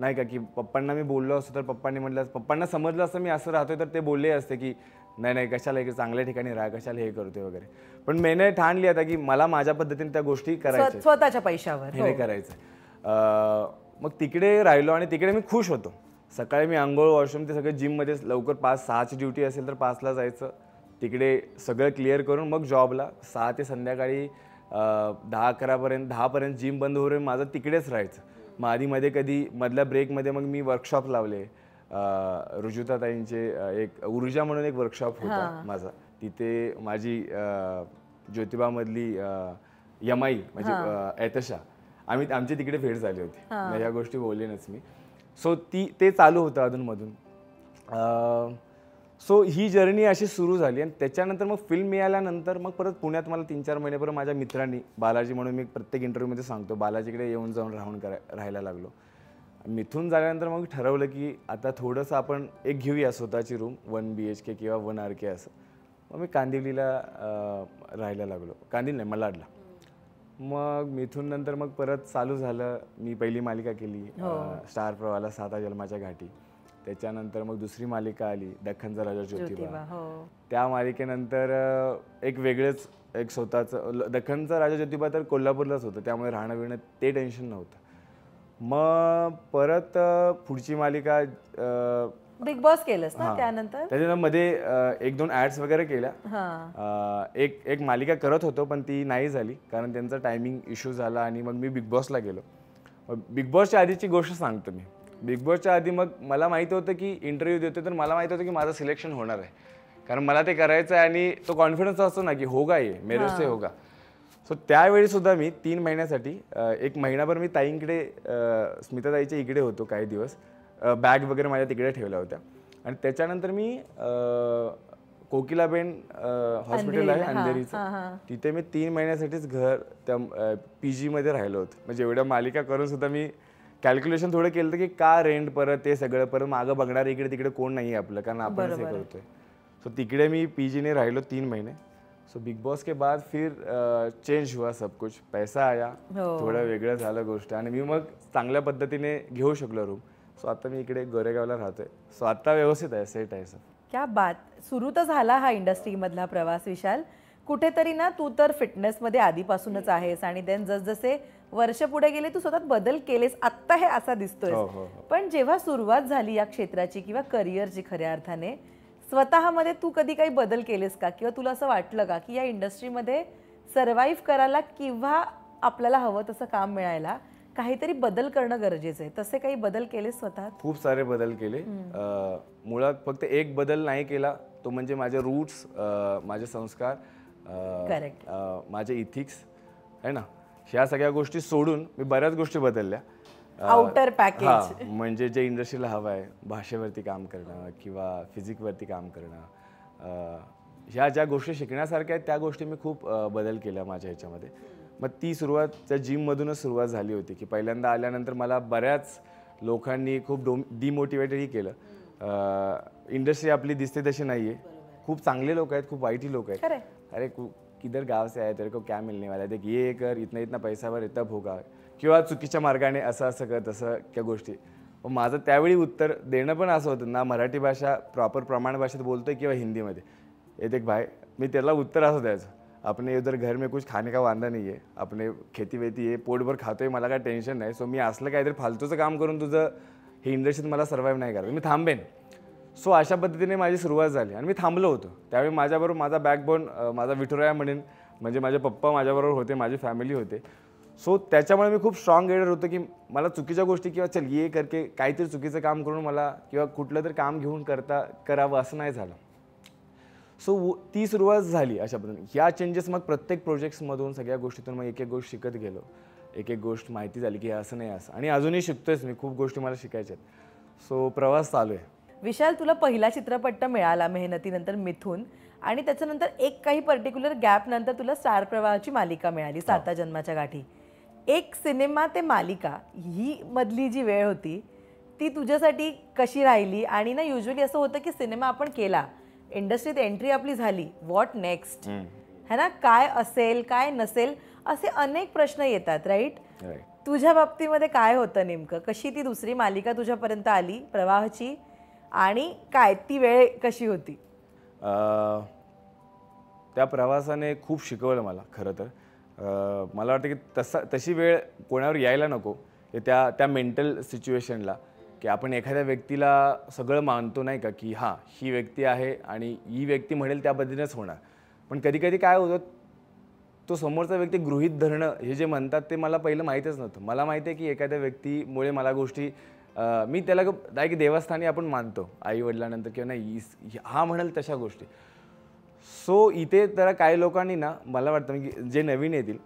नाही का की पप्पांना मी बोललो असतो तर पप्पांनी म्हटलं पप्पांना समजलं असतं मी असं राहतोय तर ते बोलले असते की नाही नाही कशाला एक चांगल्या ठिकाणी राहा कशाला हे करतोय वगैरे पण मेने ठाण आता की मला माझ्या पद्धतीने त्या गोष्टी करायच्या स्वतःच्या पैशावर हे हो. करायचं मग तिकडे राहिलो आणि तिकडे मी खुश होतो सकाळी मी आंघोळ वॉशरूम ते सगळं जिममध्ये लवकर पाच सहाची ड्युटी असेल तर पाचला जायचं तिकडे सगळं क्लिअर करून मग जॉबला सहा ते संध्याकाळी दहा अकरापर्यंत दहापर्यंत जिम बंद होऊन माझं तिकडेच राहायचं मग आधीमध्ये कधी मधल्या ब्रेकमध्ये मग मी वर्कशॉप लावले रुजुताताईंचे एक ऊर्जा म्हणून एक वर्कशॉप होता माझा तिथे माझी ज्योतिबामधली यमाई म्हणजे ऐतशा आम्ही आमची तिकडे भेट झाली होती ह्या गोष्टी नस मी सो ती ते चालू होतं अधूनमधून सो ही जर्नी अशी सुरू झाली आणि त्याच्यानंतर मग फिल्म मिळाल्यानंतर मग परत पुण्यात मला तीन चार महिन्यापर्यंत माझ्या मित्रांनी बालाजी म्हणून मी प्रत्येक इंटरव्ह्यूमध्ये सांगतो बालाजीकडे येऊन जाऊन राहून करा राहायला लागलो मिथून झाल्यानंतर मग ठरवलं की आता थोडंसं आपण एक घेऊया स्वतःची room one B H K किंवा वन आर के असं मग मी कांदिवलीला राहायला लागलो कांदिवली नाही मलाडला मग मिथून नंतर मग परत चालू झालं मी पहिली मालिका केली हो. स्टार प्रवाला साता जन्माच्या घाटी त्याच्यानंतर मग दुसरी मालिका आली दख्खनचा राजा ज्योतिबा हो. त्या मालिकेनंतर एक वेगळेच एक स्वतःचं दख्खनचा राजा ज्योतिबा तर कोल्हापूरलाच होतं त्यामुळे राहणं बिणं ते टेन्शन नव्हतं मग परत पुढची मालिका बिग बॉस केलंस ना त्यानंतर त्याच्यानंतर मध्ये एक दोन ऍड्स वगैरे केल्या एक एक मालिका करत होतो पण ती नाही झाली कारण त्यांचा टायमिंग इश्यू झाला आणि मग मी बिग बॉसला गेलो बिग बॉसच्या आधीची गोष्ट सांगतो मी बिग बॉसच्या आधी मग मला माहिती होतं की इंटरव्ह्यू देतो तर मला माहिती होतं की माझं सिलेक्शन होणार आहे कारण मला ते करायचं आहे आणि तो कॉन्फिडन्स असतो ना की होगा ये मेरे से होगा सो त्यावेळी सुद्धा मी तीन महिन्यासाठी एक महिनाभर मी ताईंकडे स्मिताताईच्या इकडे होतो काही दिवस बॅग वगैरे माझ्या तिकडे ठेवल्या होत्या आणि त्याच्यानंतर मी कोकिलाबेन हॉस्पिटल आहे अंधेरीचं तिथे मी तीन महिन्यासाठीच घर त्या पी जीमध्ये राहिलो होतो म्हणजे एवढ्या मालिका करून सुद्धा मी कॅल्क्युलेशन थोडं केलं तर की का रेंट परत ते सगळं परत मागं बघणार इकडे तिकडे कोण नाही आपलं कारण आपण हे करतोय सो तिकडे मी पी जीने राहिलो तीन महिने सो बिग बॉस के बाद फिर चेंज हुआ सब कुछ पैसा आया हो. थोडं वेगळं झालं गोष्ट आणि मी मग चांगल्या पद्धतीने घेऊ शकलो रूम सो आता मी इकडे गोरेगावला राहतोय सो आता व्यवस्थित आहे सेट आहे सर क्या बात सुरू तर झाला हा इंडस्ट्रीमधला प्रवास विशाल कुठेतरी ना तू तर फिटनेसमध्ये आधीपासूनच आहेस आणि देन जसजसे वर्ष पुढे गेले तू स्वतः बदल केलेस आत्ता हे असा दिसतोय हो, हो, हो. पण जेव्हा सुरुवात झाली या क्षेत्राची किंवा करिअरची खऱ्या अर्थाने स्वतःमध्ये तू कधी काही बदल केलेस का किंवा तुला असं वाटलं का की या इंडस्ट्रीमध्ये सर्वाईव्ह करायला किंवा आपल्याला हवं तसं काम मिळायला काहीतरी बदल करणं गरजेचं आहे तसे काही बदल केले स्वतः खूप सारे बदल केले मुळात फक्त एक बदल नाही केला तो म्हणजे माझे रूट्स माझे संस्कार माझे इथिक्स है ना ह्या सगळ्या गोष्टी सोडून मी बऱ्याच गोष्टी बदलल्या आउटर पॅकेज म्हणजे जे इंडस्ट्रीला हवं आहे भाषेवरती काम करणं किंवा फिजिकवरती काम करणं ह्या ज्या गोष्टी शिकण्यासारख्या आहेत त्या गोष्टी मी खूप बदल केल्या माझ्या ह्याच्यामध्ये मग ती सुरुवात त्या जिममधूनच सुरुवात झाली होती की पहिल्यांदा आल्यानंतर मला बऱ्याच लोकांनी खूप डो डिमोटिवेटही केलं इंडस्ट्री आपली दिसते तशी नाही आहे खूप चांगले लोक आहेत खूप वाईटही लोक आहेत अरे किधर गाव से आया तेरे को क्या मिलने वाला देख ये कर इतना इतना पैसा भर तब होगा किंवा चुकीच्या मार्गाने असं असं कर तसं क्या गोष्टी मग माझं त्यावेळी उत्तर देणं पण असं होतं ना मराठी भाषा प्रॉपर प्रमाण भाषेत बोलतो आहे किंवा हिंदीमध्ये हे देख भाई मी त्याला उत्तर असं द्यायचं आपण इधर घर में कुछ खाने का वांदा नाही आहे अपने खेती वेती आहे पोटभर आहे मला काय टेन्शन नाही सो मी असलं काहीतरी फालतूचं काम करून तुझं हे इंडस्ट्रीत मला सर्वाईव्ह नाही करायचं मी थांबेन सो अशा पद्धतीने माझी सुरुवात झाली आणि मी थांबलो होतो त्यावेळी माझ्याबरोबर माझा बॅकबोन माझा विठुराया म्हणेन म्हणजे माझे पप्पा माझ्याबरोबर होते माझी फॅमिली होते सो त्याच्यामुळे मी खूप स्ट्रॉंग एडर होतो की मला चुकीच्या गोष्टी किंवा चल ये करके काहीतरी चुकीचं काम करून मला किंवा कुठलं तरी काम घेऊन करता करावं असं नाही झालं सो ती सुरुवात झाली अशा पद्धतीने ह्या चेंजेस मग प्रत्येक प्रोजेक्ट्समधून सगळ्या गोष्टीतून मग एक एक गोष्ट शिकत गेलो एक एक गोष्ट माहिती झाली की असं नाही असं आणि अजूनही शिकतोयच मी खूप गोष्टी मला शिकायच्या आहेत सो प्रवास चालू आहे विशाल तुला पहिला चित्रपट मिळाला मेहनतीनंतर मिथून आणि त्याच्यानंतर एक काही पर्टिक्युलर गॅप नंतर तुला स्टार प्रवाहाची मालिका मिळाली हो. साता जन्माच्या गाठी एक सिनेमा ते मालिका ही मधली जी वेळ होती ती तुझ्यासाठी कशी राहिली आणि ना युजली असं होतं की सिनेमा आपण केला इंडस्ट्रीत एंट्री आपली झाली व्हॉट नेक्स्ट है ना काय असेल काय नसेल असे अनेक प्रश्न येतात राईट तुझ्या बाबतीमध्ये काय होतं नेमकं कशी ती दुसरी मालिका तुझ्यापर्यंत आली प्रवाहाची आणि काय ती वेळ कशी होती त्या प्रवासाने खूप शिकवलं मला खरं तर मला वाटतं की तसा तशी वेळ कोणावर यायला नको त्या त्या मेंटल सिच्युएशनला की आपण एखाद्या व्यक्तीला सगळं मानतो नाही का की हां ही व्यक्ती आहे आणि ही व्यक्ती म्हणेल त्या होणार पण कधी कधी काय होतं तो समोरचा व्यक्ती गृहित धरणं हे जे म्हणतात ते मला पहिलं माहीतच नव्हतं मला माहिती आहे की एखाद्या व्यक्तीमुळे मला गोष्टी मी त्याला काय की देवस्थानी आपण मानतो आई वडिलानंतर किंवा नाही हा म्हणाल तशा गोष्टी सो इथे तर काही लोकांनी ना मला वाटतं की म्हणजे जे नवीन येतील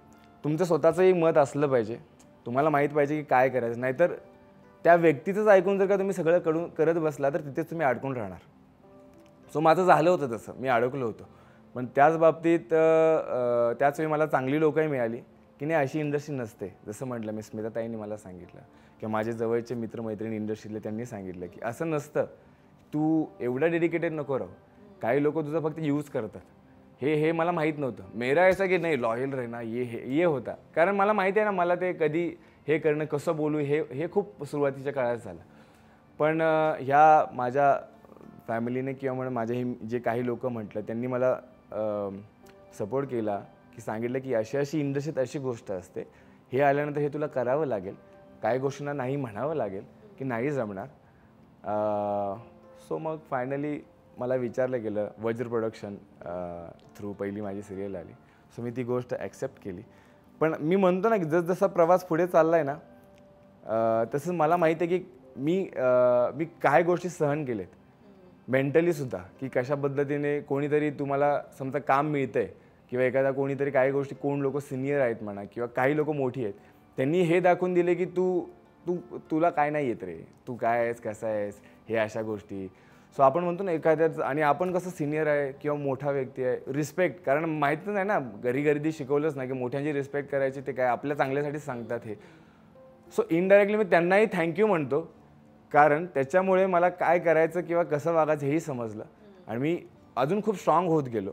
तुमचं स्वतःचंही मत असलं पाहिजे तुम्हाला माहीत पाहिजे की काय करायचं नाहीतर त्या व्यक्तीचंच ऐकून जर का तुम्ही सगळं करून करत बसला तर तिथेच तुम्ही अडकून राहणार सो माझं झालं होतं तसं मी अडकलो होतो पण त्याच बाबतीत त्याचवेळी मला चांगली लोकंही मिळाली की नाही अशी इंडस्ट्री नसते जसं म्हटलं मी स्मिताताईंनी मला सांगितलं किंवा माझे जवळचे मित्रमैत्रिणी इंडस्ट्रीतले त्यांनी सांगितलं की असं नसतं तू एवढा डेडिकेटेड नको राहू काही लोक तुझं फक्त यूज करतात हे हे मला माहीत नव्हतं मेरा ऐसा की नाही लॉयल रहना ये हे ये होता कारण मला माहिती आहे ना मला ते कधी हे करणं कसं बोलू हे हे खूप सुरुवातीच्या काळात झालं पण ह्या माझ्या फॅमिलीने किंवा म्हणून माझे हे जे काही लोक म्हटलं त्यांनी मला सपोर्ट केला की सांगितलं की अशी अशी इंडस्ट्रीत अशी गोष्ट असते हे आल्यानंतर हे तुला करावं लागेल काही गोष्टींना नाही म्हणावं लागेल की नाही जमणार सो मग फायनली मला विचारलं गेलं वज्र प्रोडक्शन थ्रू पहिली माझी सिरियल आली सो मी ती गोष्ट ॲक्सेप्ट केली पण मी म्हणतो ना की जसजसा प्रवास पुढे चालला आहे ना तसंच मला माहीत आहे की मी मी काय गोष्टी सहन केलेत मेंटलीसुद्धा की कशा पद्धतीने कोणीतरी तुम्हाला समजा काम मिळतं आहे किंवा एखादा कोणीतरी काही गोष्टी कोण लोक सिनियर आहेत म्हणा किंवा काही लोक मोठी आहेत त्यांनी हे दाखवून दिले की तू तू तुला काय नाही येत रे तू काय आहेस कसं आहेस हे अशा गोष्टी सो आपण म्हणतो ना एखाद्याच आणि आपण कसं सिनियर आहे किंवा मोठा व्यक्ती आहे रिस्पेक्ट कारण माहीतच नाही ना घरी घरी शिकवलंच नाही की मोठ्यांची रिस्पेक्ट करायची ते काय आपल्या चांगल्यासाठी सांगतात हे सो इनडायरेक्टली मी त्यांनाही थँक्यू म्हणतो कारण त्याच्यामुळे मला काय करायचं किंवा कसं वागायचं हेही समजलं आणि मी अजून खूप स्ट्रॉंग होत गेलो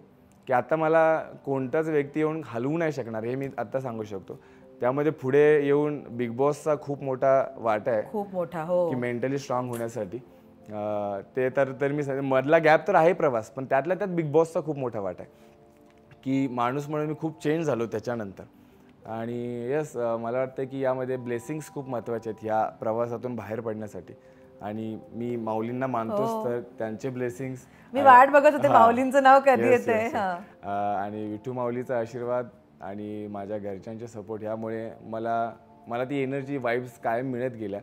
की आता मला कोणताच व्यक्ती येऊन हलवू नाही शकणार हे मी आत्ता सांगू शकतो त्यामध्ये पुढे येऊन बिग बॉसचा खूप मोठा वाटा आहे खूप मोठा हो की मेंटली स्ट्रॉंग होण्यासाठी ते तर तर मी मधला गॅप तर आहे प्रवास पण त्यातल्या त्यात बिग बॉसचा खूप मोठा वाटा आहे की माणूस म्हणून मी खूप चेंज झालो त्याच्यानंतर आणि यस मला वाटतं की यामध्ये ब्लेसिंग्स खूप महत्वाचे आहेत या प्रवासातून बाहेर पडण्यासाठी आणि मी माऊलींना मानतोच हो. तर त्यांचे ब्लेसिंग्स मी वाट बघत होते माऊलींचं नाव कधी येते आणि विठू माऊलीचा आशीर्वाद आणि माझ्या घरच्यांच्या सपोर्ट ह्यामुळे मला मला ती एनर्जी वाईब्स कायम मिळत गेल्या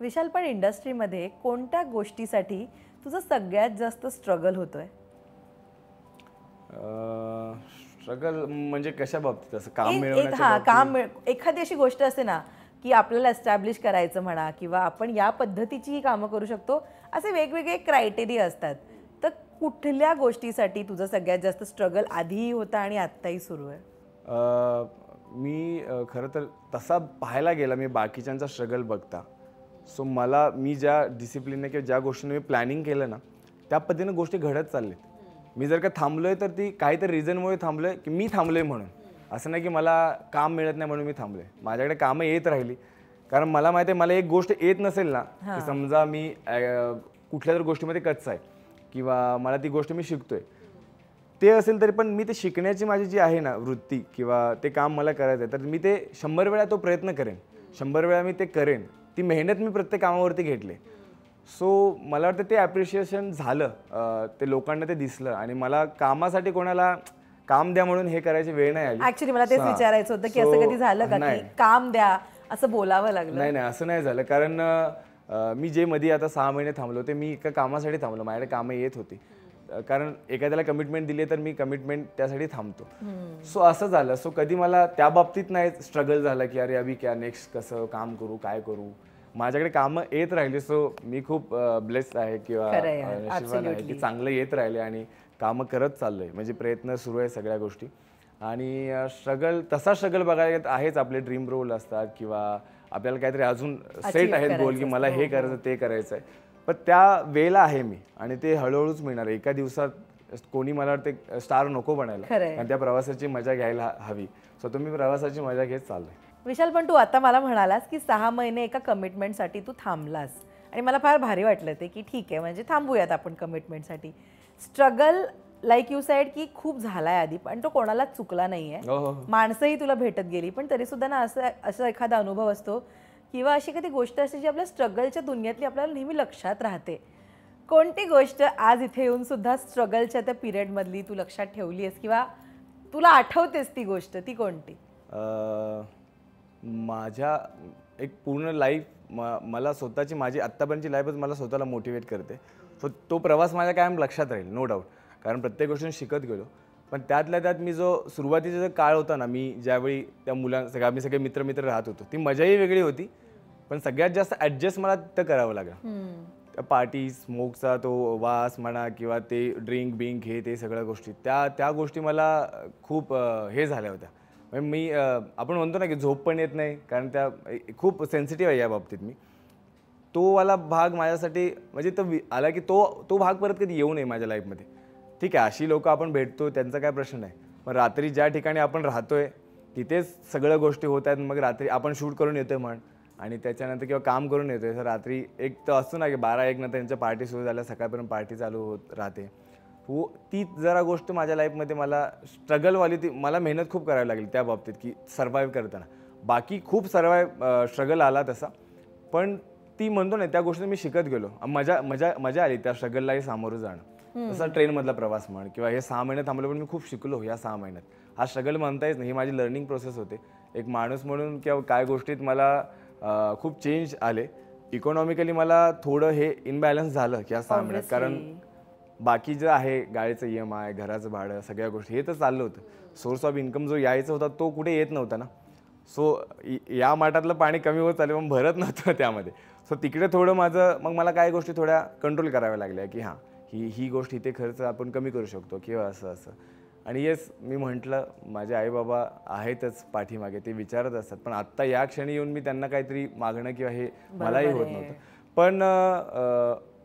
विशाल पण इंडस्ट्रीमध्ये कोणत्या गोष्टीसाठी तुझं सगळ्यात जास्त स्ट्रगल होतोय स्ट्रगल म्हणजे कशा बाबतीत असं काम हा काम एखादी अशी गोष्ट असते ना की आपल्याला एस्टॅब्लिश करायचं म्हणा किंवा आपण या पद्धतीचीही कामं करू शकतो असे वेगवेगळे क्रायटेरिया असतात तर कुठल्या गोष्टीसाठी तुझं सगळ्यात जास्त स्ट्रगल आधीही होता आणि आत्ताही सुरू आहे मी खरं तर तसा पाहायला गेला मी बाकीच्यांचा स्ट्रगल बघता सो मला मी ज्या डिसिप्लिनने किंवा ज्या गोष्टीने मी प्लॅनिंग केलं ना त्या पद्धतीनं गोष्टी घडत चाललेत मी जर का थांबलो आहे तर ती काहीतरी रिझनमुळे थांबलो आहे की मी थांबलो आहे म्हणून असं नाही की मला काम मिळत नाही म्हणून मी थांबलो आहे माझ्याकडे कामं येत राहिली कारण मला माहिती आहे मला एक गोष्ट येत नसेल ना की समजा मी कुठल्या तरी गोष्टीमध्ये कच्चा आहे किंवा मला ती गोष्ट मी शिकतोय ते असेल तरी पण मी ते शिकण्याची माझी जी आहे ना वृत्ती किंवा ते काम मला करायचं आहे तर मी ते शंभर वेळा तो प्रयत्न करेन शंभर वेळा मी ते करेन ती मेहनत मी प्रत्येक कामावरती घेतले सो मला वाटतं ते ॲप्रिशिएशन झालं ते लोकांना ते दिसलं आणि मला कामासाठी कोणाला काम द्या म्हणून हे करायची वेळ नाही आली ऍक्च्युली मला तेच विचारायचं होतं की असं कधी झालं का नाही काम द्या असं बोलावं लागलं नाही नाही असं नाही झालं कारण मी जे मध्ये आता सहा महिने थांबलो ते मी एका कामासाठी थांबलो माझ्याकडे कामं येत होती कारण एखाद्याला कमिटमेंट दिली तर मी कमिटमेंट त्यासाठी थांबतो सो असं झालं सो कधी मला त्या बाबतीत नाही स्ट्रगल झालं की अरे अभि क्या नेक्स्ट कसं काम करू काय करू माझ्याकडे कामं येत राहिले सो मी खूप ब्लेस्ड आहे किंवा की चांगलं येत राहिले आणि काम करत चाललंय म्हणजे प्रयत्न सुरू आहे सगळ्या गोष्टी आणि स्ट्रगल तसा स्ट्रगल बघायला आहेच आपले ड्रीम रोल असतात किंवा आपल्याला काहीतरी अजून सेट आहेत गोल की मला हे हो, हो. करायचं ते करायचं आहे पण त्या वेला आहे मी आणि ते हळूहळूच मिळणार एका दिवसात कोणी मला वाटते स्टार नको बनायला आणि त्या प्रवासाची मजा घ्यायला हवी सो तुम्ही प्रवासाची मजा घेत चाललंय विशाल पण तू आता मला म्हणालास की सहा महिने एका कमिटमेंटसाठी तू थांबलास आणि मला फार भारी वाटलं ते की ठीक आहे म्हणजे थांबूयात आपण कमिटमेंटसाठी स्ट्रगल लाईक यू साईड की खूप झालाय आधी पण तो कोणाला चुकला नाहीये हो, हो, हो. माणसंही तुला भेटत गेली पण तरी सुद्धा ना असं असा एखादा अनुभव असतो किंवा अशी काही गोष्ट असते जी आपल्या स्ट्रगलच्या दुनियातली आपल्याला नेहमी लक्षात राहते कोणती गोष्ट आज इथे येऊन सुद्धा स्ट्रगलच्या त्या पिरियडमधली तू लक्षात ठेवली आहेस किंवा तुला आठवतेस ती गोष्ट ती कोणती माझ्या एक पूर्ण लाईफ मला स्वतःची माझी आत्तापर्यंतची लाईफच मला स्वतःला मोटिवेट करते सो तो प्रवास माझ्या कायम लक्षात राहील नो डाऊट कारण प्रत्येक गोष्टीने शिकत गेलो पण त्यातल्या त्यात मी जो सुरुवातीचा जो काळ होता ना मी ज्यावेळी त्या मुला सगळ्या आम्ही सगळे मित्र मित्र राहत होतो ती मजाही वेगळी होती पण सगळ्यात जास्त ॲडजस्ट मला तर करावं लागलं त्या पार्टी स्मोकचा तो वास म्हणा किंवा ते ड्रिंक बिंक हे ते सगळ्या गोष्टी त्या त्या गोष्टी मला खूप हे झाल्या होत्या म्हणजे मी आपण म्हणतो ना की झोप पण येत नाही कारण त्या खूप सेन्सिटिव्ह आहे या बाबतीत मी तो वाला भाग माझ्यासाठी म्हणजे तो आला की तो तो भाग परत कधी येऊ नये माझ्या लाईफमध्ये ठीक आहे अशी लोकं आपण भेटतो त्यांचा काय प्रश्न नाही पण रात्री ज्या ठिकाणी आपण राहतोय तिथेच सगळ्या गोष्टी होत आहेत मग रात्री आपण शूट करून येतो म्हण आणि त्याच्यानंतर किंवा काम करून येतो सर रात्री एक तर असतो ना की बारा एक नंतर त्यांच्या पार्टी सुरू झाल्या सकाळपर्यंत पार्टी चालू होत राहते हो ती जरा गोष्ट माझ्या लाईफमध्ये मला स्ट्रगलवाली ती मला मेहनत खूप करावी लागली त्या बाबतीत की सर्वाईव्ह करताना बाकी खूप सर्वाईव्ह स्ट्रगल आला तसा पण ती म्हणतो ना त्या गोष्टी मी शिकत गेलो मजा मजा मजा आली त्या स्ट्रगललाही सामोरं जाणं ट्रेन ट्रेनमधला प्रवास म्हण किंवा हे सहा महिने थांबलो पण मी खूप शिकलो या सहा महिन्यात हा स्ट्रगल म्हणता येत नाही ही माझी लर्निंग प्रोसेस होते एक माणूस म्हणून किंवा काय गोष्टीत मला खूप चेंज आले इकॉनॉमिकली मला थोडं हे इनबॅलन्स झालं की सहा महिन्यात कारण बाकी जे आहे गाडीचं ई एम आय घराचं भाडं सगळ्या गोष्टी हे तर चाललं होतं सोर्स ऑफ इन्कम जो यायचा होता तो कुठे येत नव्हता ना सो या माठातलं पाणी कमी होत चाललं पण भरत नव्हतं त्यामध्ये सो तिकडे थोडं माझं मग मला काय गोष्टी थोड्या कंट्रोल कराव्या लागल्या की हां की ही गोष्ट इथे खर्च आपण कमी करू शकतो किंवा असं असं आणि येस मी म्हटलं माझे आई बाबा आहेतच पाठीमागे ते विचारत असतात पण आत्ता या क्षणी येऊन मी त्यांना काहीतरी मागणं किंवा हे मलाही होत नव्हतं पण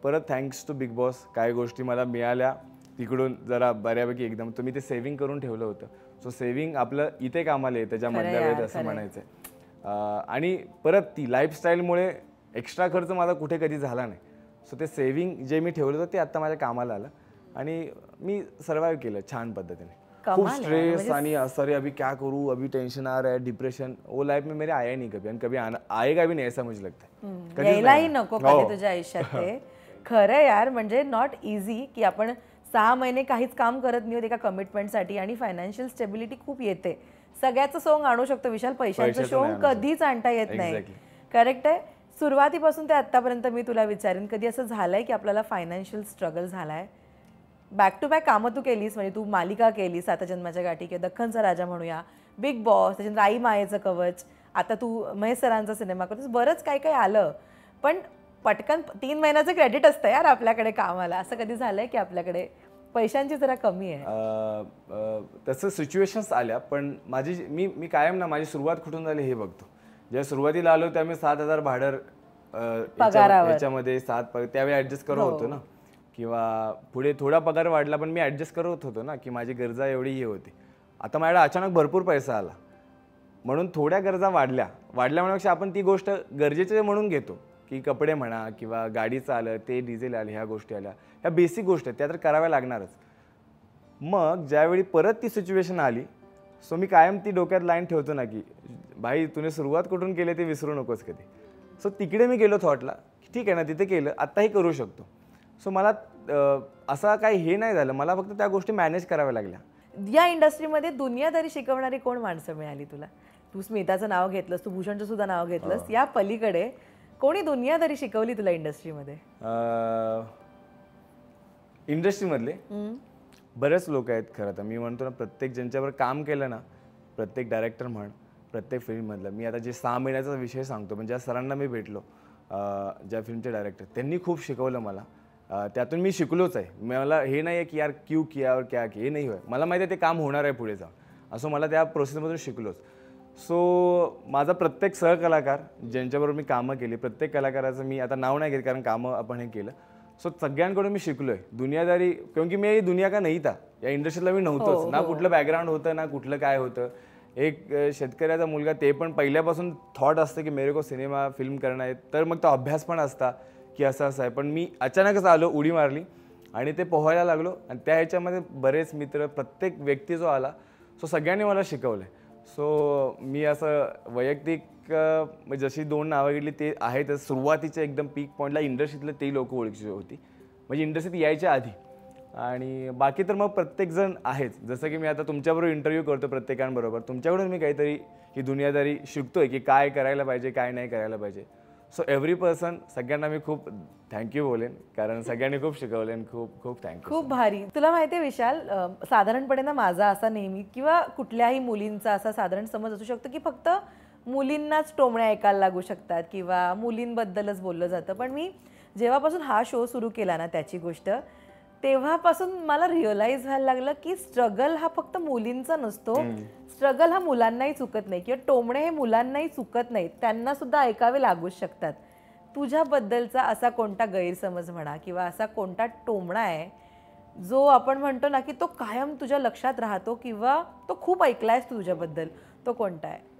परत थँक्स टू बिग बॉस काय गोष्टी मला मिळाल्या तिकडून जरा बऱ्यापैकी एकदम तुम्ही ते सेव्हिंग करून ठेवलं होतं सो सेव्हिंग आपलं इथे कामाला येतं ज्या मधल्या वेळेत असं म्हणायचं आहे आणि परत ती लाईफस्टाईलमुळे एक्स्ट्रा खर्च माझा कुठे कधी झाला नाही सो ते सेव्हिंग जे मी ठेवलं होतं ते आता माझ्या कामाला आलं आणि मी सर्वाईव्ह केलं छान पद्धतीने खूप स्ट्रेस म्हणजे आणि सॉरी अभी क्या करू अभी टेंशन आ रहा है डिप्रेशन ओ लाइफ में मेरे आया नहीं कभी कभी आएगा भी नहीं ऐसा मुझे लगता है यायलाही नको कधी हो. तुझ्या आयुष्यात ते खरं यार म्हणजे नॉट इझी की आपण सहा महिने काहीच काम करत नाही होत एका कमिटमेंटसाठी आणि फायनान्शियल स्टेबिलिटी खूप येते सगळ्याचं सोंग आणू शकतो विशाल पैशांचं सोंग कधीच आणता येत नाही करेक्ट आहे सुरुवातीपासून ते आत्तापर्यंत मी तुला विचारेन कधी असं झालं आहे की आपल्याला फायनान्शियल स्ट्रगल झाला आहे बॅक टू बॅक कामं तू केलीस म्हणजे तू मालिका केलीस आता जन्माच्या गाठी किंवा दख्खनचा राजा म्हणूया बिग बॉस त्याच्यानंतर आई मायेचं कवच आता तू महेश सरांचा सिनेमा करतोस बरंच काय काय आलं पण पटकन तीन महिन्याचं क्रेडिट असतं यार आपल्याकडे कामाला असं कधी झालं आहे की आपल्याकडे पैशांची जरा कमी आहे तसं सिच्युएशन्स आल्या पण माझी मी मी कायम ना माझी सुरुवात कुठून झाली हे बघतो जेव्हा सुरुवातीला आलो त्या मी सात हजार भाडं चार याच्यामध्ये सात त्यावेळी ऍडजस्ट करत हो. होतो ना किंवा पुढे थोडा पगार वाढला पण मी ऍडजस्ट करत होतो ना की माझी गरजा एवढी ही होती आता माझ्या अचानक भरपूर पैसा आला म्हणून थोड्या गरजा वाढल्या वाढल्या म्हणजे आपण ती गोष्ट गरजेचे म्हणून घेतो की कपडे म्हणा किंवा गाडीचं आलं ते डिझेल आलं ह्या गोष्टी आल्या ह्या बेसिक गोष्ट आहेत त्या तर कराव्या लागणारच मग ज्यावेळी परत ती सिच्युएशन आली सो मी कायम ती डोक्यात लाईन ठेवतो ना की भाई तुने सुरुवात कुठून केली ते विसरू नकोस कधी सो तिकडे मी गेलो थॉटला ठीक आहे ना तिथे केलं आत्ताही करू शकतो सो मला असं काही हे नाही झालं मला फक्त त्या गोष्टी मॅनेज कराव्या लागल्या या इंडस्ट्रीमध्ये दुनियादारी शिकवणारी कोण माणसं मिळाली तुला तू स्मिताचं नाव घेतलंस तू भूषणचं सुद्धा नाव घेतलंस या पलीकडे कोणी दुनियादारी शिकवली तुला इंडस्ट्रीमध्ये इंडस्ट्रीमधले बरेच लोक आहेत खरं तर मी म्हणतो ना प्रत्येक ज्यांच्यावर काम केलं ना प्रत्येक डायरेक्टर म्हण प्रत्येक फिल्ममधलं मी आता जे सहा महिन्याचा विषय सांगतो म्हणजे ज्या सरांना मी भेटलो ज्या फिल्मचे डायरेक्टर त्यांनी खूप शिकवलं मला त्यातून मी शिकलोच आहे मला हे नाही आहे की यार क्यू किया और क्या हे नाही होय मला माहिती आहे ते काम होणार आहे पुढे जाऊन असं मला त्या प्रोसेसमधून शिकलोच सो माझा प्रत्येक सहकलाकार ज्यांच्याबरोबर मी कामं केली प्रत्येक कलाकाराचं मी आता नाव नाही घेत कारण कामं आपण हे केलं सो सगळ्यांकडून मी शिकलो आहे दुनियादारी कारण की मी दुनिया का नाही था या इंडस्ट्रीला मी नव्हतोच हो, ना हो. कुठलं बॅकग्राऊंड होतं ना कुठलं काय होतं एक शेतकऱ्याचा मुलगा ते पण पहिल्यापासून थॉट असतं की मेरे को सिनेमा फिल्म करणं आहे तर मग तो अभ्यास पण असता की असं असं आहे पण मी अचानकच आलो उडी मारली आणि ते पोहायला लागलो आणि त्या ह्याच्यामध्ये बरेच मित्र प्रत्येक व्यक्ती जो आला सो सगळ्यांनी मला शिकवलं सो मी असं वैयक्तिक म्हणजे जशी दोन नावं घेतली ते आहेत सुरुवातीच्या एकदम पीक पॉईंटला इंडस्ट्रीतले ते लोक ओळखी होती म्हणजे इंडस्ट्रीत यायच्या आधी आणि बाकी तर मग प्रत्येकजण आहेच जसं की मी आता तुमच्याबरोबर इंटरव्ह्यू करतो प्रत्येकांबरोबर तुमच्याकडून मी काहीतरी ही दुनियादारी शिकतोय की काय करायला पाहिजे काय नाही करायला पाहिजे सो एव्हरी पर्सन सगळ्यांना मी खूप थँक्यू बोलेन कारण सगळ्यांनी खूप शिकवलेन खूप खूप थँक्यू खूप भारी तुला माहिती आहे विशाल साधारणपणे ना माझा असा नेहमी किंवा कुठल्याही मुलींचा असा साधारण समज असू शकतो की फक्त मुलींनाच टोमण्या ऐकायला लागू शकतात किंवा मुलींबद्दलच बोललं जातं पण मी जेव्हापासून हा शो सुरू केला ना त्याची गोष्ट तेव्हापासून मला रिअलाईज व्हायला लागलं की स्ट्रगल हा फक्त मुलींचा नसतो स्ट्रगल हा मुलांनाही चुकत नाही किंवा टोमणे हे मुलांनाही चुकत नाहीत त्यांना सुद्धा ऐकावे लागू शकतात तुझ्याबद्दलचा असा कोणता गैरसमज म्हणा किंवा असा कोणता टोमणा आहे जो आपण म्हणतो ना की तो कायम तुझ्या लक्षात राहतो किंवा तो खूप आहेस तुझ्याबद्दल तो कोणता आहे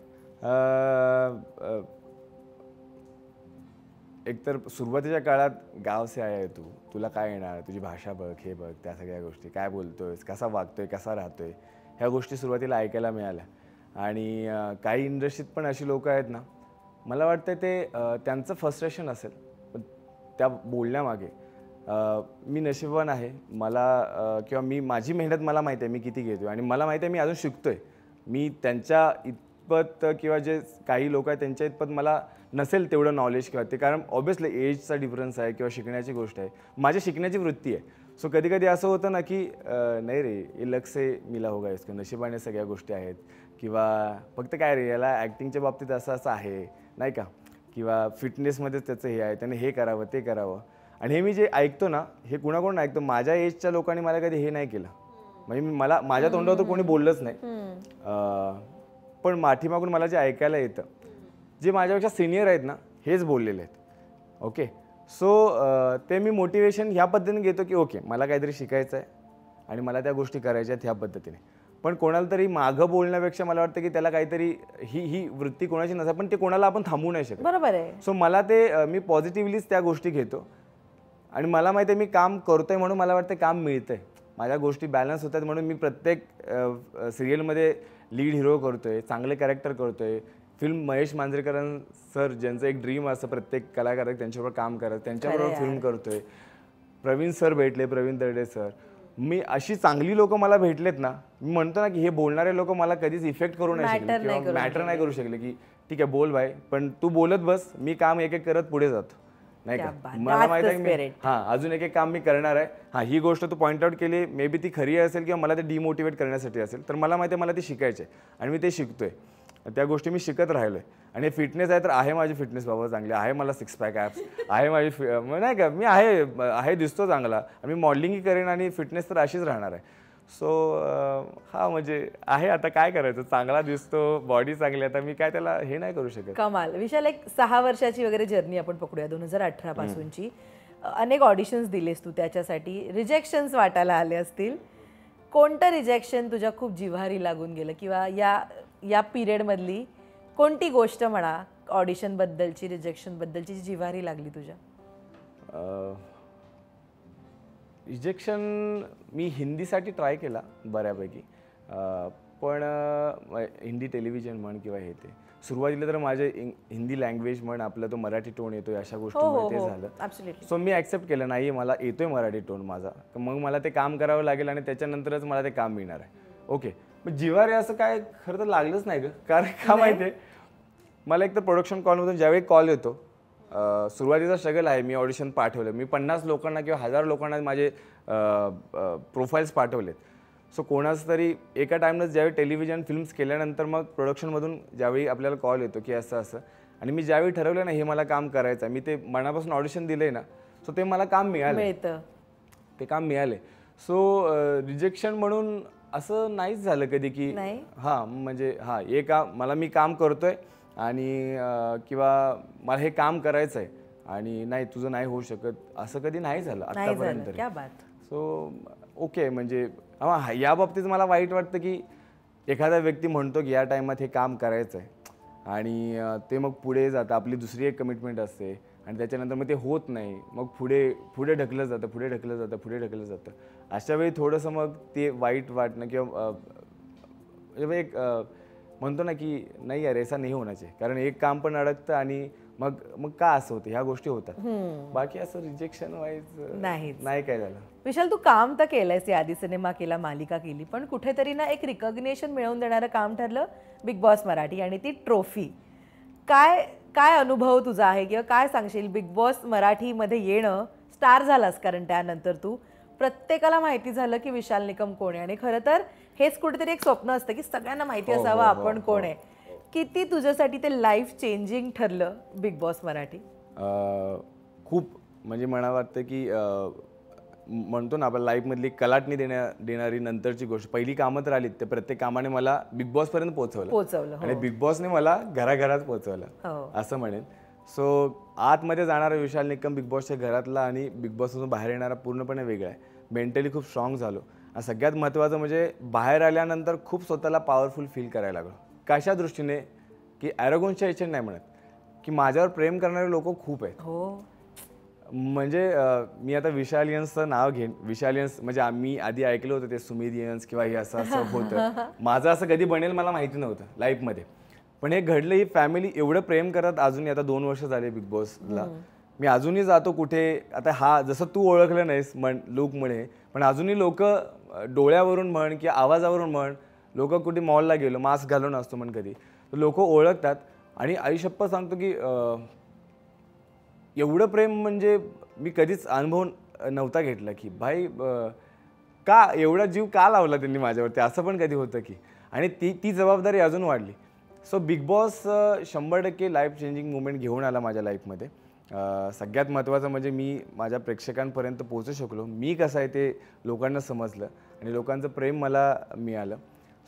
एकतर सुरुवातीच्या काळात गावसे आहे तू तुला काय येणार तुझी भाषा बघ हे बघ त्या सगळ्या गोष्टी काय बोलतोय कसा वागतोय कसा राहतोय ह्या गोष्टी सुरुवातीला ऐकायला मिळाल्या आणि काही इंडस्ट्रीत पण अशी लोकं आहेत ना मला वाटतं ते त्यांचं फ्रस्ट्रेशन असेल पण त्या बोलण्यामागे मी नशीबवान आहे मला किंवा मी माझी मेहनत मला माहिती आहे मी किती घेतो आणि मला माहिती आहे मी अजून शिकतोय मी त्यांच्या इतपत किंवा जे काही लोक आहेत त्यांच्या इतपत मला नसेल तेवढं नॉलेज किंवा ते कारण ऑब्वियसली एजचा डिफरन्स आहे किंवा शिकण्याची गोष्ट आहे माझ्या शिकण्याची वृत्ती आहे सो कधी कधी असं होतं ना की नाही रे हे से मिला होगा इसको नशिबाने सगळ्या गोष्टी आहेत किंवा फक्त काय रे याला ॲक्टिंगच्या बाबतीत असं असं आहे नाही का किंवा फिटनेसमध्येच त्याचं हे आहे त्याने हे करावं ते करावं आणि हे मी जे ऐकतो ना हे कुणाकडून ऐकतो माझ्या एजच्या लोकांनी मला कधी हे नाही केलं म्हणजे मला माझ्या तोंडावर तर कोणी बोललंच नाही पण माठीमागून मला जे ऐकायला येतं जे माझ्यापेक्षा सिनियर आहेत ना हेच बोललेले आहेत ओके सो ते मी मोटिवेशन ह्या पद्धतीने घेतो की ओके मला काहीतरी शिकायचं आहे आणि मला त्या गोष्टी करायच्या आहेत ह्या पद्धतीने पण कोणाला तरी मागं बोलण्यापेक्षा मला वाटतं की त्याला काहीतरी ही ही वृत्ती कोणाची नसा पण ते कोणाला आपण थांबवू नाही शकत बरोबर आहे सो मला ते मी पॉझिटिव्हलीच त्या गोष्टी घेतो आणि मला माहिती आहे मी काम करतोय म्हणून मला वाटतं काम मिळतंय माझ्या गोष्टी बॅलन्स होत आहेत म्हणून मी प्रत्येक सिरियलमध्ये लीड हिरो करतोय चांगले कॅरेक्टर करतोय फिल्म महेश मांजरेकरन सर ज्यांचं एक ड्रीम असतं प्रत्येक कलाकार त्यांच्यावर काम करत त्यांच्याबरोबर फिल्म करतोय प्रवीण सर भेटले प्रवीण दर्डे सर मी अशी चांगली लोक मला भेटलेत ना मी म्हणतो ना की हे बोलणारे लोक मला कधीच इफेक्ट करू नाही शकले किंवा मॅटर नाही करू शकले की ठीक आहे बोल भाई पण तू बोलत बस मी काम एक एक करत पुढे जातो नाही का मला माहित आहे मी हा अजून एक एक काम मी करणार आहे हा ही गोष्ट तू पॉईंट आउट केली मे बी ती खरी असेल किंवा मला ते डिमोटिवेट करण्यासाठी असेल तर मला माहिती आहे मला ते शिकायचे आणि मी ते शिकतोय त्या गोष्टी मी शिकत राहिलो आणि फिटनेस आहे तर आहे माझी फिटनेस बाबा चांगली आहे मला सिक्स पॅक ॲप्स आहे माझी फि नाही का मी आहे आहे दिसतो चांगला मी मॉडलिंगही करेन आणि फिटनेस तर अशीच राहणार आहे सो हा म्हणजे आहे आता काय करायचं चांगला दिसतो बॉडी चांगली आता मी काय त्याला हे नाही करू शकत कमाल विशाल एक सहा वर्षाची वगैरे जर्नी आपण पकडूया दोन हजार अठरा पासूनची अनेक ऑडिशन्स दिलेस तू त्याच्यासाठी रिजेक्शन्स वाटायला आले असतील कोणतं रिजेक्शन तुझ्या खूप जिव्हारी लागून गेलं किंवा या या पिरियडमधली कोणती गोष्ट म्हणा ऑडिशनबद्दलची रिजेक्शनबद्दलची जिवारी लागली तुझ्या रिजेक्शन मी हिंदीसाठी ट्राय केला बऱ्यापैकी पण हिंदी टेलिव्हिजन म्हण किंवा हे ते सुरुवातीला तर माझे हिंदी लँग्वेज म्हण आपला तो मराठी टोन येतोय अशा गोष्टी हो, हो, हो. झालं सो मी ऍक्सेप्ट केलं नाही मला येतोय मराठी टोन माझा मग मला ते काम करावं लागेल आणि त्याच्यानंतरच मला ते काम मिळणार आहे ओके जिवारे असं काय खरं तर लागलंच नाही ग कारण का माहिती आहे मला एक तर प्रोडक्शन कॉलमधून ज्यावेळी कॉल येतो सुरुवातीचा स्ट्रगल आहे मी ऑडिशन पाठवलं मी पन्नास लोकांना किंवा हजार लोकांना माझे प्रोफाईल्स पाठवलेत सो कोणाच तरी एका टाईमनं ज्यावेळी टेलिव्हिजन फिल्म्स केल्यानंतर मग प्रोडक्शनमधून ज्यावेळी आपल्याला कॉल येतो की असं असं आणि मी ज्यावेळी ठरवलं ना हे मला काम करायचं मी ते मनापासून ऑडिशन दिलं ना सो ते मला काम मिळालं ते काम मिळाले सो रिजेक्शन म्हणून असं नाहीच झालं कधी की हा म्हणजे हा हे काम मला मी काम करतोय आणि किंवा मला हे काम करायचं आहे आणि नाही तुझं नाही होऊ शकत असं कधी नाही झालं आतापर्यंत सो ओके म्हणजे या बाबतीत मला वाईट वाटतं की एखादा व्यक्ती म्हणतो की या टायमात हे काम करायचं आहे आणि ते मग पुढे जातं आपली दुसरी एक कमिटमेंट असते आणि त्याच्यानंतर मग ते होत नाही मग पुढे पुढे ढकलं जातं पुढे ढकलं जातं पुढे ढकलं जातं अशा वेळी थोडंसं मग ते वाईट वाटणं किंवा म्हणजे एक म्हणतो ना की नाही यार असं नाही होण्याचे कारण एक काम पण अडकतं आणि मग मग का असं होतं ह्या गोष्टी होतात बाकी असं रिजेक्शन वाईज नाही नाही काय झालं विशाल तू काम तर केलंयस आधी सिनेमा केला मालिका केली पण कुठेतरी ना एक रिकग्नेशन मिळवून देणारं काम ठरलं बिग बॉस मराठी आणि ती ट्रॉफी काय काय अनुभव तुझा आहे किंवा काय सांगशील बिग बॉस मराठीमध्ये येणं स्टार झालास कारण त्यानंतर तू प्रत्येकाला माहिती झालं की विशाल निकम कोण आहे आणि खरं तर हेच कुठेतरी एक स्वप्न असतं की सगळ्यांना माहिती हो, असावं हो, हो, आपण कोण आहे किती तुझ्यासाठी ते लाईफ चेंजिंग ठरलं बिग बॉस मराठी खूप म्हणजे मला वाटतं की म्हणतो ना आपण लाईफमधली कलाटणी देण्या देणारी नंतरची गोष्ट पहिली कामं तर आली ते प्रत्येक कामाने मला बिग बॉसपर्यंत पोहोचवलं पोहोचवलं आणि बिग बॉसने मला घराघरात पोहोचवलं असं म्हणेन सो आतमध्ये जाणारा विशाल निकम बिग बॉसच्या घरातला आणि बिग बॉसमधून बाहेर येणारा पूर्णपणे वेगळा आहे मेंटली खूप स्ट्रॉंग झालो आणि सगळ्यात महत्त्वाचं म्हणजे बाहेर आल्यानंतर खूप स्वतःला पॉवरफुल फील करायला लागलो कशा दृष्टीने की ॲरोगोनच्या याच्यात नाही म्हणत की माझ्यावर प्रेम करणारे लोक खूप आहेत हो म्हणजे मी आता विशालियन्सचं नाव घेईन विशालियन्स म्हणजे आम्ही आधी ऐकलं होतं ते सुमिलियन्स किंवा हे असं असं होतं माझं असं कधी बनेल मला माहिती नव्हतं लाईफमध्ये पण हे घडलं ही फॅमिली एवढं प्रेम करत अजूनही आता दोन वर्ष झाले बिग बॉसला मी अजूनही जातो कुठे आता हा जसं तू ओळखलं नाहीस म्हण लूकमुळे पण अजूनही लोक डोळ्यावरून म्हण किंवा आवाजावरून म्हण लोक कुठे मॉलला गेलो मास्क घालून असतो म्हण कधी तर लोक ओळखतात आणि आयुष्यप्पा सांगतो की एवढं प्रेम म्हणजे मी कधीच अनुभव नव्हता घेतला की भाई का एवढा जीव का लावला त्यांनी माझ्यावरती असं पण कधी होतं की आणि ती ती जबाबदारी अजून वाढली सो बिग बॉस शंभर टक्के लाईफ चेंजिंग मुमेंट घेऊन आला माझ्या लाईफमध्ये uh, सगळ्यात महत्त्वाचं म्हणजे मी माझ्या प्रेक्षकांपर्यंत पोहोचू शकलो मी कसं आहे ते लोकांना समजलं आणि लोकांचं प्रेम मला मिळालं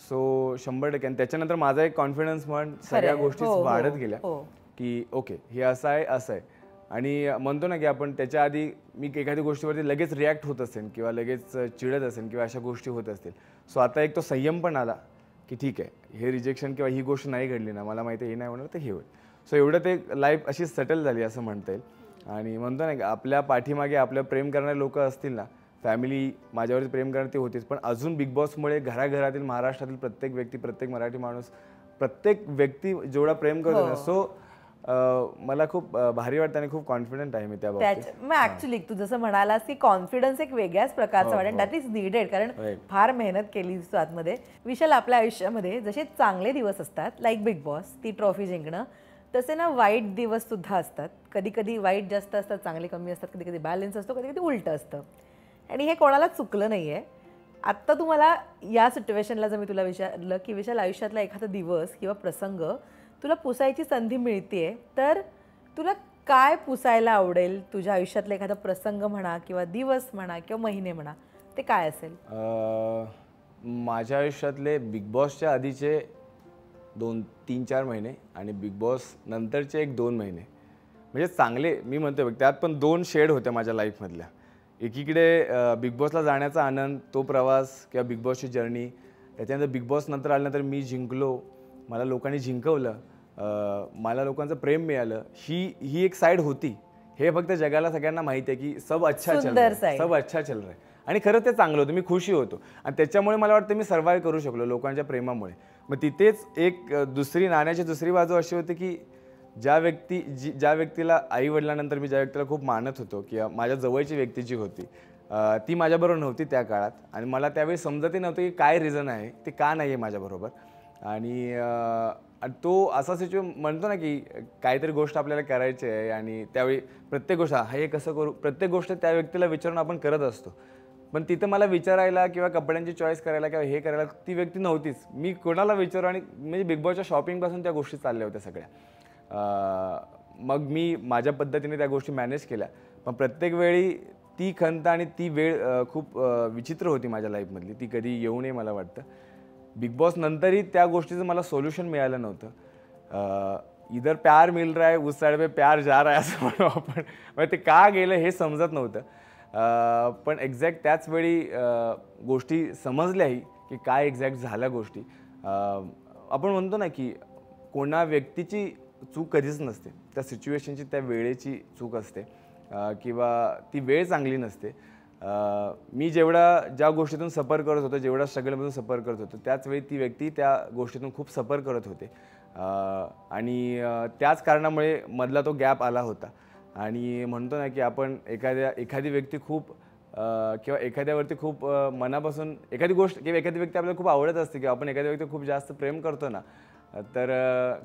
सो शंभर टक्के आणि त्याच्यानंतर माझा एक कॉन्फिडन्स म्हण सगळ्या गोष्टी हो, हो, वाढत हो. गेल्या की ओके हे असं आहे असं आहे आणि म्हणतो ना की आपण त्याच्या आधी मी एखाद्या गोष्टीवरती लगेच रिॲक्ट होत असेल किंवा लगेच चिडत असेल किंवा अशा गोष्टी होत असतील सो आता एक तो संयम पण आला की ठीक आहे हे रिजेक्शन किंवा ही गोष्ट नाही घडली ना मला माहिती आहे हे नाही होणार तर हे होईल सो एवढं ते लाईफ अशी सेटल झाली असं म्हणता येईल आणि म्हणतो ना की आपल्या पाठीमागे आपल्या प्रेम करणारे लोक असतील ना फॅमिली माझ्यावरती प्रेम करणारी ती होतीच पण अजून बिग बॉसमुळे घराघरातील महाराष्ट्रातील प्रत्येक व्यक्ती प्रत्येक मराठी माणूस प्रत्येक व्यक्ती जेवढा प्रेम करतो ना सो हो. मला खूप भारी वाटतं आणि खूप कॉन्फिडंट आहे मी त्या ऍक्च्युली तू जसं म्हणालास की कॉन्फिडन्स एक वेगळ्याच प्रकारचा वाटेल दॅट इज नीडेड कारण फार मेहनत केली तू आतमध्ये विशाल आपल्या आयुष्यामध्ये जसे चांगले दिवस असतात लाईक बिग बॉस ती ट्रॉफी जिंकणं तसे ना वाईट दिवस सुद्धा असतात कधी कधी वाईट जास्त असतात चांगले कमी असतात कधी कधी बॅलन्स असतो कधी कधी उलट असतं आणि हे कोणाला चुकलं नाही आहे आत्ता तुम्हाला या सिच्युएशनला जर मी तुला विचारलं की विशाल आयुष्यातला एखादा दिवस किंवा प्रसंग तुला पुसायची संधी मिळते आहे तर तुला काय पुसायला आवडेल तुझ्या आयुष्यातला एखादा प्रसंग म्हणा किंवा दिवस म्हणा किंवा महिने म्हणा ते काय असेल माझ्या आयुष्यातले बिग बॉसच्या आधीचे दोन तीन चार महिने आणि बिग बॉस नंतरचे एक दोन महिने म्हणजे चांगले मी म्हणतो बघ त्यात पण दोन शेड होत्या माझ्या लाईफमधल्या एकीकडे बिग बॉसला जाण्याचा आनंद तो प्रवास किंवा बिग बॉसची जर्नी त्याच्यानंतर बिग बॉस नंतर आल्यानंतर मी जिंकलो मला लोकांनी जिंकवलं मला लोकांचं प्रेम मिळालं ही ही एक साईड होती हे फक्त जगाला सगळ्यांना माहिती आहे की सब अच्छा चल सब अच्छा चल रहा आणि खरं ते चांगलं होतं मी खुशी होतो आणि त्याच्यामुळे मला वाटतं मी सर्वाईव्ह करू शकलो लोकांच्या प्रेमामुळे मग तिथेच एक दुसरी नाण्याची दुसरी बाजू अशी होती की ज्या व्यक्ती जी ज्या व्यक्तीला आई वडिलानंतर मी ज्या व्यक्तीला खूप मानत होतो किंवा माझ्या जवळची व्यक्ती जी होती ती माझ्याबरोबर नव्हती त्या काळात आणि मला त्यावेळी समजतही नव्हतं की काय रिझन आहे ते का नाही आहे माझ्याबरोबर आणि तो असा सिच्युए म्हणतो ना की काहीतरी गोष्ट आपल्याला करायची आहे आणि त्यावेळी प्रत्येक गोष्ट हा हे कसं करू प्रत्येक गोष्ट त्या व्यक्तीला विचारून आपण करत असतो पण तिथं मला विचारायला किंवा कपड्यांची चॉईस करायला किंवा हे करायला ती व्यक्ती नव्हतीच मी कोणाला विचारू आणि म्हणजे बिग बॉसच्या शॉपिंगपासून त्या गोष्टी चालल्या होत्या सगळ्या मग मी माझ्या पद्धतीने त्या गोष्टी मॅनेज केल्या पण प्रत्येक वेळी ती खंत आणि ती वेळ खूप विचित्र होती माझ्या लाईफमधली ती कधी येऊ नये मला वाटतं बिग बॉस नंतरही त्या गोष्टीचं मला सोल्युशन मिळालं नव्हतं इधर प्यार मिल रहा है उस साईड पे प्यार जा रहा है असं म्हणू आपण म्हणजे ते का गेलं हे समजत नव्हतं पण एक्झॅक्ट त्याच वेळी गोष्टी समजल्याही की काय एक्झॅक्ट झाल्या गोष्टी आपण म्हणतो ना की कोणा व्यक्तीची चूक कधीच नसते त्या सिच्युएशनची त्या वेळेची चूक असते किंवा ती वेळ चांगली नसते मी जेवढा ज्या गोष्टीतून सफर करत होतो जेवढा स्ट्रगलमधून सफर करत होतो त्याचवेळी ती व्यक्ती त्या गोष्टीतून खूप सफर करत होते आणि त्याच कारणामुळे मधला तो गॅप आला होता आणि म्हणतो ना की आपण एखाद्या एखादी व्यक्ती खूप किंवा एखाद्यावरती खूप मनापासून एखादी गोष्ट किंवा एखादी व्यक्ती आपल्याला खूप आवडत असते किंवा आपण एखाद्या व्यक्ती खूप जास्त प्रेम करतो ना तर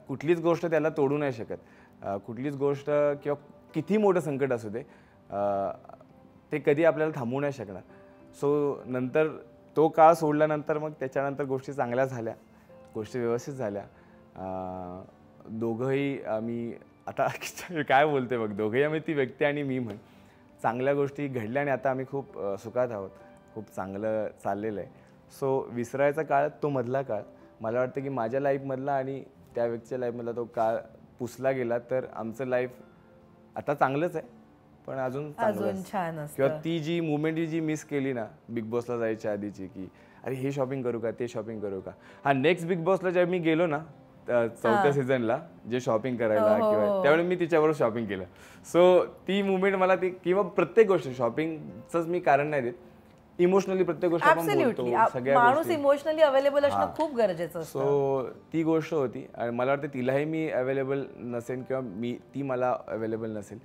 कुठलीच गोष्ट त्याला तोडू नाही शकत कुठलीच गोष्ट किंवा किती मोठं संकट असू दे ते कधी आपल्याला थांबवू नाही शकणार सो नंतर तो काळ सोडल्यानंतर मग त्याच्यानंतर गोष्टी चांगल्या झाल्या गोष्टी व्यवस्थित झाल्या दोघंही आम्ही आता काय बोलते बघ दोघंही आम्ही ती व्यक्ती आणि मी म्हण चांगल्या गोष्टी घडल्या आणि आता आम्ही खूप सुखात आहोत खूप चांगलं चाललेलं आहे सो विसरायचा काळ तो मधला काळ मला वाटतं की माझ्या लाईफमधला आणि त्या व्यक्तीच्या लाईफमधला तो काळ पुसला गेला तर आमचं लाईफ आता चांगलंच आहे पण अजून अजून छान किंवा ती जी मुवमेंट जी मिस केली ना बिग बॉसला जायच्या आधीची की अरे हे शॉपिंग करू का ते शॉपिंग करू का हा नेक्स्ट बिग बॉसला जेव्हा मी गेलो ना चौथ्या सीझनला जे शॉपिंग करायला हो, हो, किंवा हो. त्यावेळी मी तिच्यावर शॉपिंग केलं सो ती मुवमेंट मला ती किंवा प्रत्येक गोष्ट शॉपिंगच मी कारण नाही देत इमोशनली प्रत्येक गोष्ट माणूस इमोशनली अवेलेबल असणं खूप गरजेचं सो ती गोष्ट होती आणि मला वाटतं तिलाही मी अवेलेबल नसेल किंवा मी ती मला अवेलेबल नसेल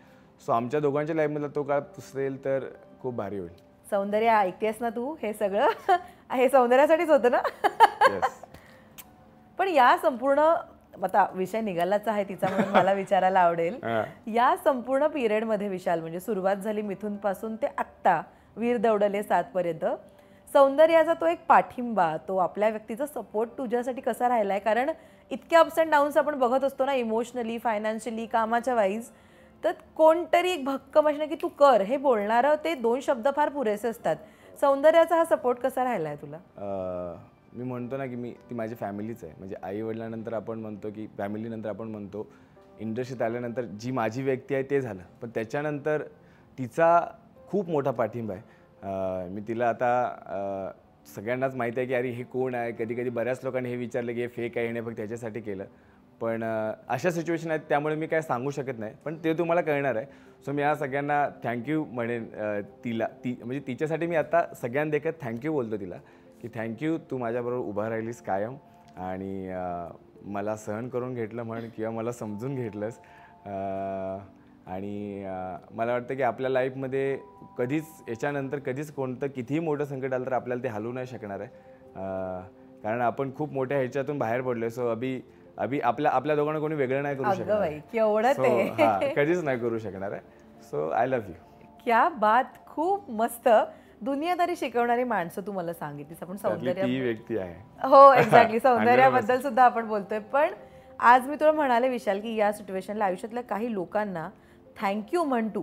सो आमच्या दोघांच्या लाईफमधला तो काळ पुसरेल तर खूप भारी होईल सौंदर्य ऐकतेस ना तू हे सगळं हे सौंदर्यासाठीच होतं ना पण या संपूर्ण आता विषय निघालाच आहे तिचा म्हणून मला विचारायला आवडेल या संपूर्ण मध्ये विशाल म्हणजे सुरुवात झाली मिथून पासून ते आत्ता वीर दौडले सातपर्यंत सौंदर्याचा तो एक पाठिंबा तो आपल्या व्यक्तीचा सपोर्ट तुझ्यासाठी कसा राहिला कारण इतक्या अप्स अँड डाऊन्स आपण बघत असतो ना इमोशनली फायनान्शियली कामाच्या वाईज तर कोणतरी एक भक्कम असणं की तू कर हे बोलणारं ते दोन शब्द फार पुरेसे असतात सौंदर्याचा हा सपोर्ट कसा राहिला आहे तुला मी म्हणतो ना की मी ती माझी फॅमिलीच आहे म्हणजे आई वडिलांनंतर आपण म्हणतो की फॅमिलीनंतर आपण म्हणतो इंडस्ट्रीत आल्यानंतर जी माझी व्यक्ती आहे ते झालं पण त्याच्यानंतर तिचा खूप मोठा पाठिंबा आहे मी तिला आता सगळ्यांनाच माहिती आहे की अरे हे कोण आहे कधी कधी बऱ्याच लोकांनी हे विचारलं की हे फेक आहे हे फक्त त्याच्यासाठी केलं पण अशा सिच्युएशन आहेत त्यामुळे मी काय सांगू शकत नाही पण ते तुम्हाला कळणार आहे सो मी या सगळ्यांना थँक्यू म्हणेन तिला ती म्हणजे तिच्यासाठी मी आता सगळ्यांदेखत थँक्यू बोलतो तिला की थँक्यू तू माझ्याबरोबर उभा राहिलीस कायम आणि मला सहन करून घेतलं म्हण किंवा मला समजून घेतलंस आणि मला वाटतं की आपल्या लाईफमध्ये कधीच याच्यानंतर कधीच कोणतं कितीही मोठं संकट आलं तर आपल्याला ते हलवू नाही शकणार आहे कारण आपण खूप मोठ्या ह्याच्यातून बाहेर पडलो आहे सो अभि अभि आपल्या आपल्या दोघांना कोणी वेगळं नाही करू शकणार कधीच नाही करू शकणार आहे सो आय लव्ह यू क्या बात खूप मस्त दुनियादारी शिकवणारी माणसं तू मला सांगितलीस आपण सौंदर्य व्यक्ती आहे हो एक्झॅक्टली सौंदर्याबद्दल सुद्धा आपण बोलतोय पण आज मी तुला म्हणाले विशाल की या सिच्युएशनला आयुष्यातल्या काही लोकांना थँक्यू म्हणटू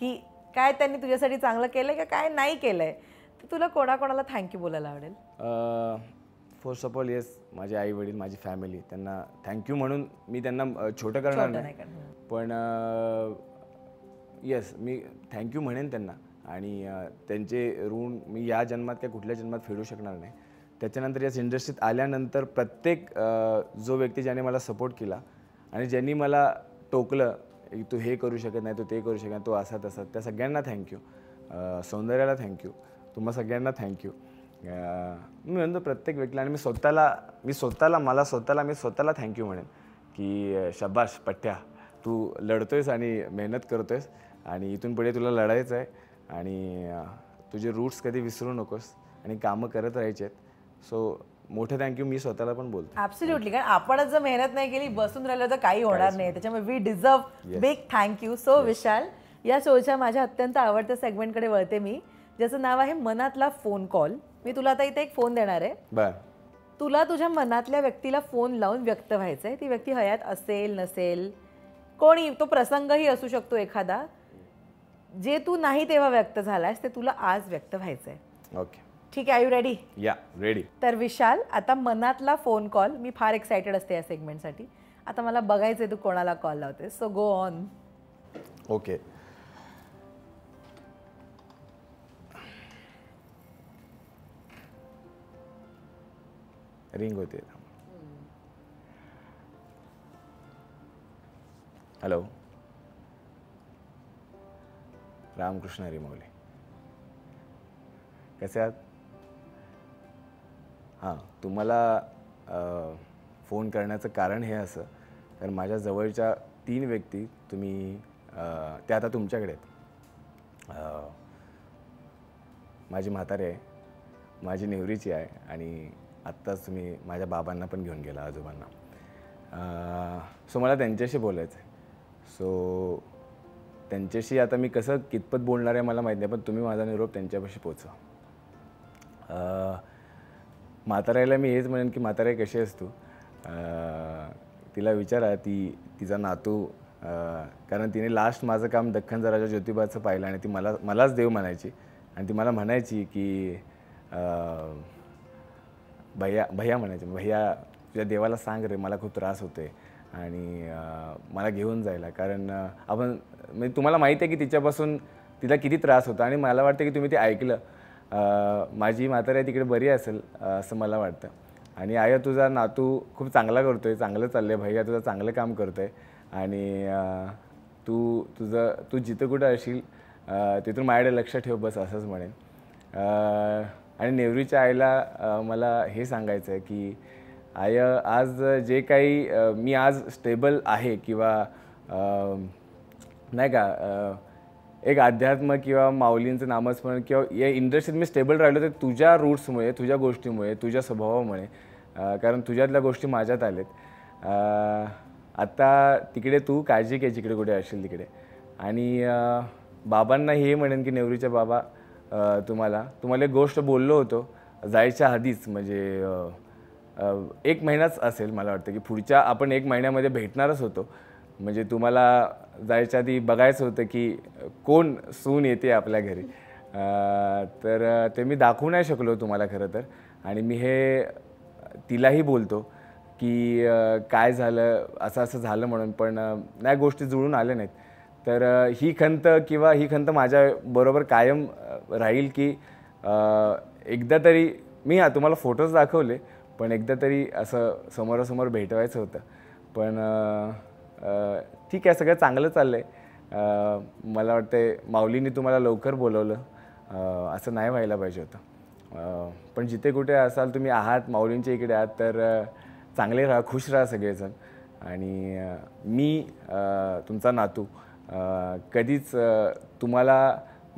की काय त्यांनी तुझ्यासाठी चांगलं केलंय का काय नाही केलंय तुला कोणाकोणाला थँक्यू बोलायला आवडेल फर्स्ट ऑफ ऑल येस माझे आई वडील माझी फॅमिली त्यांना थँक्यू म्हणून मी त्यांना छोटं करणार नाही पण येस मी थँक्यू म्हणेन त्यांना आणि त्यांचे ऋण मी या जन्मात किंवा कुठल्या जन्मात फेडू शकणार नाही त्याच्यानंतर याच इंडस्ट्रीत आल्यानंतर प्रत्येक जो व्यक्ती ज्याने मला सपोर्ट केला आणि ज्यांनी मला टोकलं तू हे करू शकत नाही तू ते करू शकत नाही तो असा तसा त्या सगळ्यांना थँक्यू सौंदर्याला थँक्यू तुम्हा सगळ्यांना थँक्यू मी म्हणतो प्रत्येक व्यक्तीला आणि मी स्वतःला मी स्वतःला मला स्वतःला मी स्वतःला थँक्यू म्हणेन की शब्बाश पठ्या तू लढतोयस आणि मेहनत करतोयस आणि इथून पुढे तुला लढायचं आहे आणि तुझे रूट्स कधी विसरू नकोस आणि कामं करत राहायचे आहेत सो मोठं थँक्यू मी स्वतःला पण बोलतो ऍब्सोल्युटली कारण आपणच जर मेहनत नाही केली बसून राहिलं तर काही होणार नाही त्याच्यामुळे we deserve big thank you so Vishal या शोच्या माझ्या अत्यंत आवडत्या सेगमेंटकडे वळते मी ज्याचं नाव आहे मनातला फोन कॉल मी तुला आता इथे एक फोन देणार आहे तुला तुझ्या मनातल्या व्यक्तीला फोन लावून व्यक्त व्हायचं आहे ती व्यक्ती हयात असेल नसेल कोणी तो प्रसंगही असू शकतो एखादा जे तू नाही तेव्हा व्यक्त झालास ते तुला आज व्यक्त व्हायचं आहे ओके ठीक आहे यू रेडी या रेडी तर विशाल आता मनातला फोन कॉल मी फार एक्सायटेड असते या सेगमेंटसाठी आता मला बघायचं तू कोणाला कॉल लावते so go on okay ring होते हॅलो रामकृष्ण रिमवले कसे आहात हां तुम्हाला फोन करण्याचं कारण हे असं कारण माझ्या जवळच्या तीन व्यक्ती तुम्ही त्या आता तुमच्याकडे आहेत माझी म्हातारी आहे माझी नेवरीची आहे आणि आत्ताच मी माझ्या बाबांना पण घेऊन गेला आजोबांना सो मला त्यांच्याशी बोलायचं आहे सो त्यांच्याशी आता मी कसं कितपत बोलणार आहे मला माहीत नाही पण तुम्ही माझा निरोप त्यांच्यापाशी पोचवा म्हाताऱ्याला मी हेच म्हणेन की म्हाताऱ्या कशी असतो तिला विचारा ती तिचा नातू कारण तिने लास्ट माझं काम दख्खन जराच्या ज्योतिबाचं पाहिलं आणि ती मला मलाच देव म्हणायची आणि ती मला म्हणायची की भैया भैया म्हणायचे भैया तुझ्या देवाला सांग रे मला खूप त्रास होते आणि मला घेऊन जायला कारण आपण म्हणजे तुम्हाला माहिती आहे की तिच्यापासून तिला किती त्रास होता आणि मला वाटतं की तुम्ही ते ऐकलं माझी म्हातारी तिकडे बरी असेल असं मला वाटतं आणि आया तुझा नातू खूप चांगला करतो आहे चांगलं चाललं आहे भैया तुझं चांगलं काम करतो आहे आणि तू तुझं तू जिथं कुठं असशील तिथून माझ्याकडे लक्ष ठेव बस असंच म्हणेन आणि नेवरीच्या आईला मला हे सांगायचं आहे की आय आज जे काही मी आज स्टेबल आहे किंवा नाही का एक अध्यात्म किंवा माऊलींचं नामस्मरण किंवा या इंडस्ट्रीत मी स्टेबल राहिलो तर तुझ्या रूट्समुळे तुझ्या गोष्टीमुळे तुझ्या स्वभावामुळे कारण तुझ्यातल्या गोष्टी माझ्यात आल्यात आत्ता तिकडे तू काळजी घे जिकडे कुठे असेल तिकडे आणि बाबांना हे म्हणेन की नेवरीच्या बाबा तुम्हाला तुम्हाला एक गोष्ट बोललो होतो जायच्या आधीच म्हणजे एक महिनाच असेल मला वाटतं की पुढच्या आपण एक महिन्यामध्ये भेटणारच होतो म्हणजे तुम्हाला जायच्या आधी बघायचं होतं की कोण सून येते आपल्या घरी तर ते मी दाखवू नाही शकलो तुम्हाला खरं तर आणि मी हे तिलाही बोलतो की काय झालं असं असं झालं म्हणून पण नाही गोष्टी जुळून आल्या नाहीत तर ही खंत किंवा ही खंत माझ्या बरोबर कायम राहील की एकदा तरी मी हा तुम्हाला फोटोज दाखवले पण एकदा तरी असं समोरासमोर भेटवायचं होतं पण ठीक आहे सगळं चांगलं चाललं आहे मला वाटते माऊलीने तुम्हाला लवकर बोलवलं असं नाही व्हायला पाहिजे होतं पण जिथे कुठे असाल तुम्ही आहात माऊलींच्या इकडे आहात तर चांगले राहा खुश राहा सगळेजण आणि मी तुमचा नातू कधीच तुम्हाला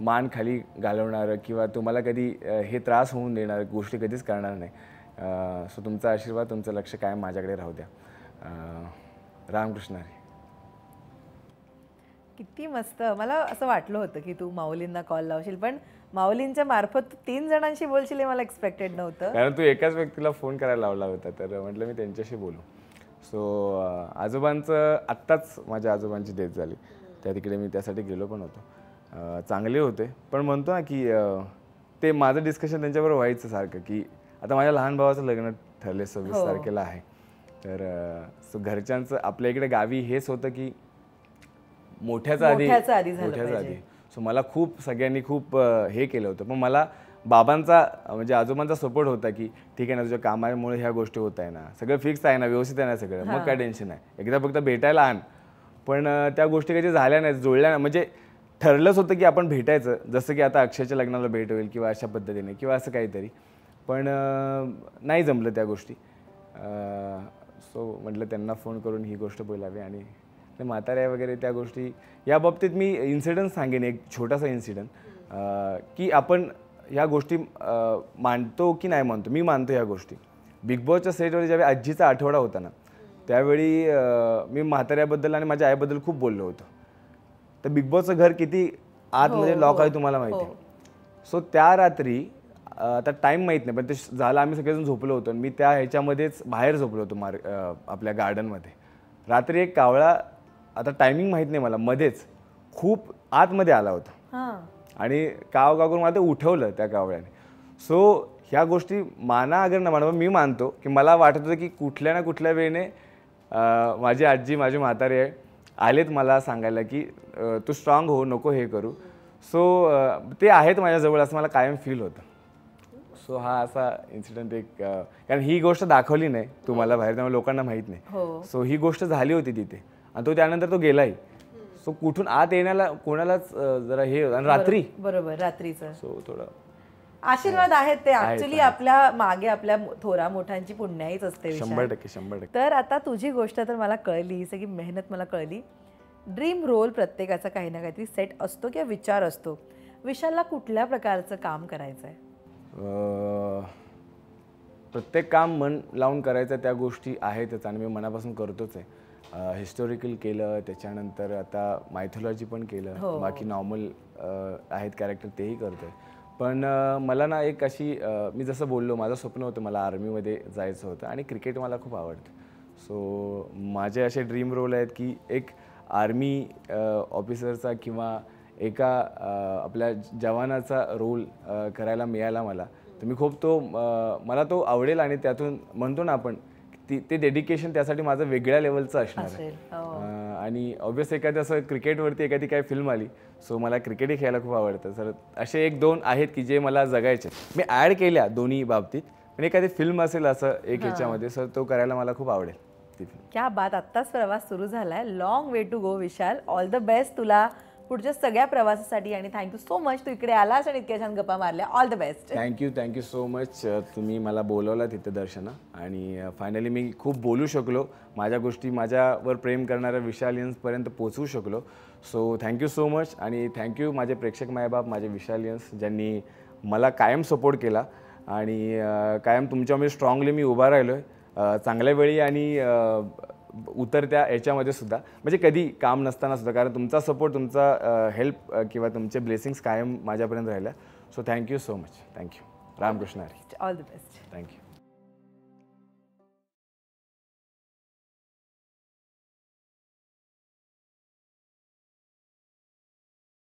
मान खाली घालवणारं किंवा तुम्हाला कधी हे त्रास होऊन देणार गोष्टी कधीच करणार नाही सो तुमचा आशीर्वाद तुमचं लक्ष कायम माझ्याकडे राहू द्या रामकृष्ण किती मस्त मला असं वाटलं होतं की तू माऊलींना कॉल लावशील पण माऊलींच्या मार्फत तीन जणांशी बोलशील हे मला एक्सपेक्टेड नव्हतं कारण तू एकाच व्यक्तीला फोन करायला लावला होता तर म्हटलं मी त्यांच्याशी बोलू सो आजोबांचं आत्ताच माझ्या आजोबांची डेथ झाली त्या तिकडे मी त्यासाठी गेलो पण होतो चांगले होते पण म्हणतो ना की ते माझं डिस्कशन त्यांच्याबरोबर व्हायचं सारखं की आता माझ्या लहान भावाचं लग्न ठरले सव्वीस हो. तारखेला आहे तर घरच्यांचं आपल्या इकडे गावी हेच होतं की मोठ्याचा आधी मोठ्याचा आधी सो मला खूप सगळ्यांनी खूप हे केलं होतं पण मला बाबांचा म्हणजे आजोबांचा सपोर्ट होता की ठीक आहे ना तुझ्या कामामुळे ह्या गोष्टी होत आहे ना सगळं फिक्स आहे ना व्यवस्थित आहे ना सगळं मग काय टेन्शन आहे एकदा फक्त भेटायला आण पण त्या गोष्टी काही झाल्या नाहीत जुळल्या नाही म्हणजे ठरलंच होतं की आपण भेटायचं जसं की आता अक्षयच्या लग्नाला भेट होईल किंवा अशा पद्धतीने किंवा असं काहीतरी पण नाही जमलं त्या गोष्टी सो म्हटलं त्यांना फोन करून ही गोष्ट बोलावी आणि म्हाताऱ्या वगैरे त्या गोष्टी या बाबतीत मी इन्सिडंट सांगेन एक छोटासा इन्सिडंट की आपण ह्या गोष्टी मानतो की नाही मानतो मी मानतो ह्या गोष्टी बिग बॉसच्या सेटवर ज्यावेळी आजीचा आठवडा होता ना त्यावेळी मी म्हाताऱ्याबद्दल आणि माझ्या आईबद्दल खूप बोललो होतो तर बिग बॉसचं घर किती आतमध्ये हो, म्हणजे लॉक हो, आहे हो, तुम्हाला माहिती आहे सो त्या रात्री आता टाईम माहीत नाही पण ते झालं आम्ही सगळेजण झोपलो होतो मी त्या ह्याच्यामध्येच बाहेर झोपलो होतो मार आपल्या गार्डनमध्ये रात्री एक कावळा आता टायमिंग माहीत नाही मला मध्येच खूप आतमध्ये आला होता आणि काव काव करून मला ते उठवलं त्या कावळ्याने सो ह्या गोष्टी माना अगर न मी मानतो की मला वाटत होतं की कुठल्या ना कुठल्या वेळेने माझी आजी माझी म्हातारी आहे आलेत मला सांगायला की तू स्ट्रॉंग हो नको हे करू सो ते आहेत माझ्याजवळ असं मला कायम फील होतं सो हा असा इन्सिडेंट एक कारण ही गोष्ट दाखवली नाही तुम्हाला बाहेर त्यामुळे लोकांना माहीत नाही सो हो. ही गोष्ट झाली होती तिथे आणि तो त्यानंतर तो गेलाही सो कुठून आत येण्याला कोणालाच जरा हे आणि रात्री बरोबर रात्रीचं सो थोडं आशीर्वाद आहेत ते ऍक्च्युली आपल्या मागे आपल्या थोरा मोठ्यांची पुण्याहीच असते शंभर टक्के शंभर टक्के तर आता तुझी गोष्ट तर मला कळली सगळी मेहनत मला कळली ड्रीम रोल प्रत्येकाचा काही ना काहीतरी सेट असतो किंवा विचार असतो विशालला कुठल्या प्रकारचं काम करायचं आहे प्रत्येक काम मन लावून करायचं त्या गोष्टी आहेतच आणि मी मनापासून करतोच आहे हिस्टोरिकल केलं त्याच्यानंतर आता मायथोलॉजी पण केलं हो. बाकी नॉर्मल आहेत कॅरेक्टर तेही करतोय पण मला ना एक अशी मी जसं बोललो माझं स्वप्न होतं मला आर्मीमध्ये जायचं होतं आणि क्रिकेट मला खूप आवडतं सो माझे असे ड्रीम रोल आहेत की एक आर्मी ऑफिसरचा किंवा एका आपल्या जवानाचा रोल करायला मिळाला मला तर मी खूप तो मला तो आवडेल आणि त्यातून म्हणतो ना आपण ती ते डेडिकेशन त्यासाठी माझं वेगळ्या लेवलचं असणार आणि ऑब्वियस एखादी असं क्रिकेटवरती एखादी काही फिल्म आली सो मला क्रिकेटही खेळायला खूप आवडतं सर असे एक दोन आहेत की जे मला जगायचे मी ॲड केल्या दोन्ही बाबतीत पण एखादी फिल्म असेल असं एक ह्याच्यामध्ये सर तो करायला मला खूप आवडेल क्या बात आत्ताच प्रवास सुरू झाला आहे long way to go Vishal all the best तुला पुढच्या सगळ्या प्रवासासाठी आणि थँक्यू सो मच तू इकडे आलास आणि इतक्या छान गप्पा मारल्या all the best thank you thank you so much तुम्ही मला बोलवला तिथे दर्शना आणि फायनली मी खूप बोलू शकलो माझ्या गोष्टी माझ्यावर प्रेम करणाऱ्या विशालियन्सपर्यंत पोचवू शकलो सो थँक्यू सो मच आणि थँक्यू माझे प्रेक्षक मायबाप माझे विशालियन्स ज्यांनी मला कायम सपोर्ट केला आणि कायम तुमच्यामुळे स्ट्रॉंगली मी उभा राहिलो आहे चांगल्या वेळी आणि उतरत्या याच्यामध्ये सुद्धा म्हणजे कधी काम नसताना सुद्धा कारण तुमचा सपोर्ट तुमचा हेल्प किंवा तुमचे ब्लेसिंग्स कायम माझ्यापर्यंत राहिल्या so thank you so much thank you Ramkrishna Hari all the best thank you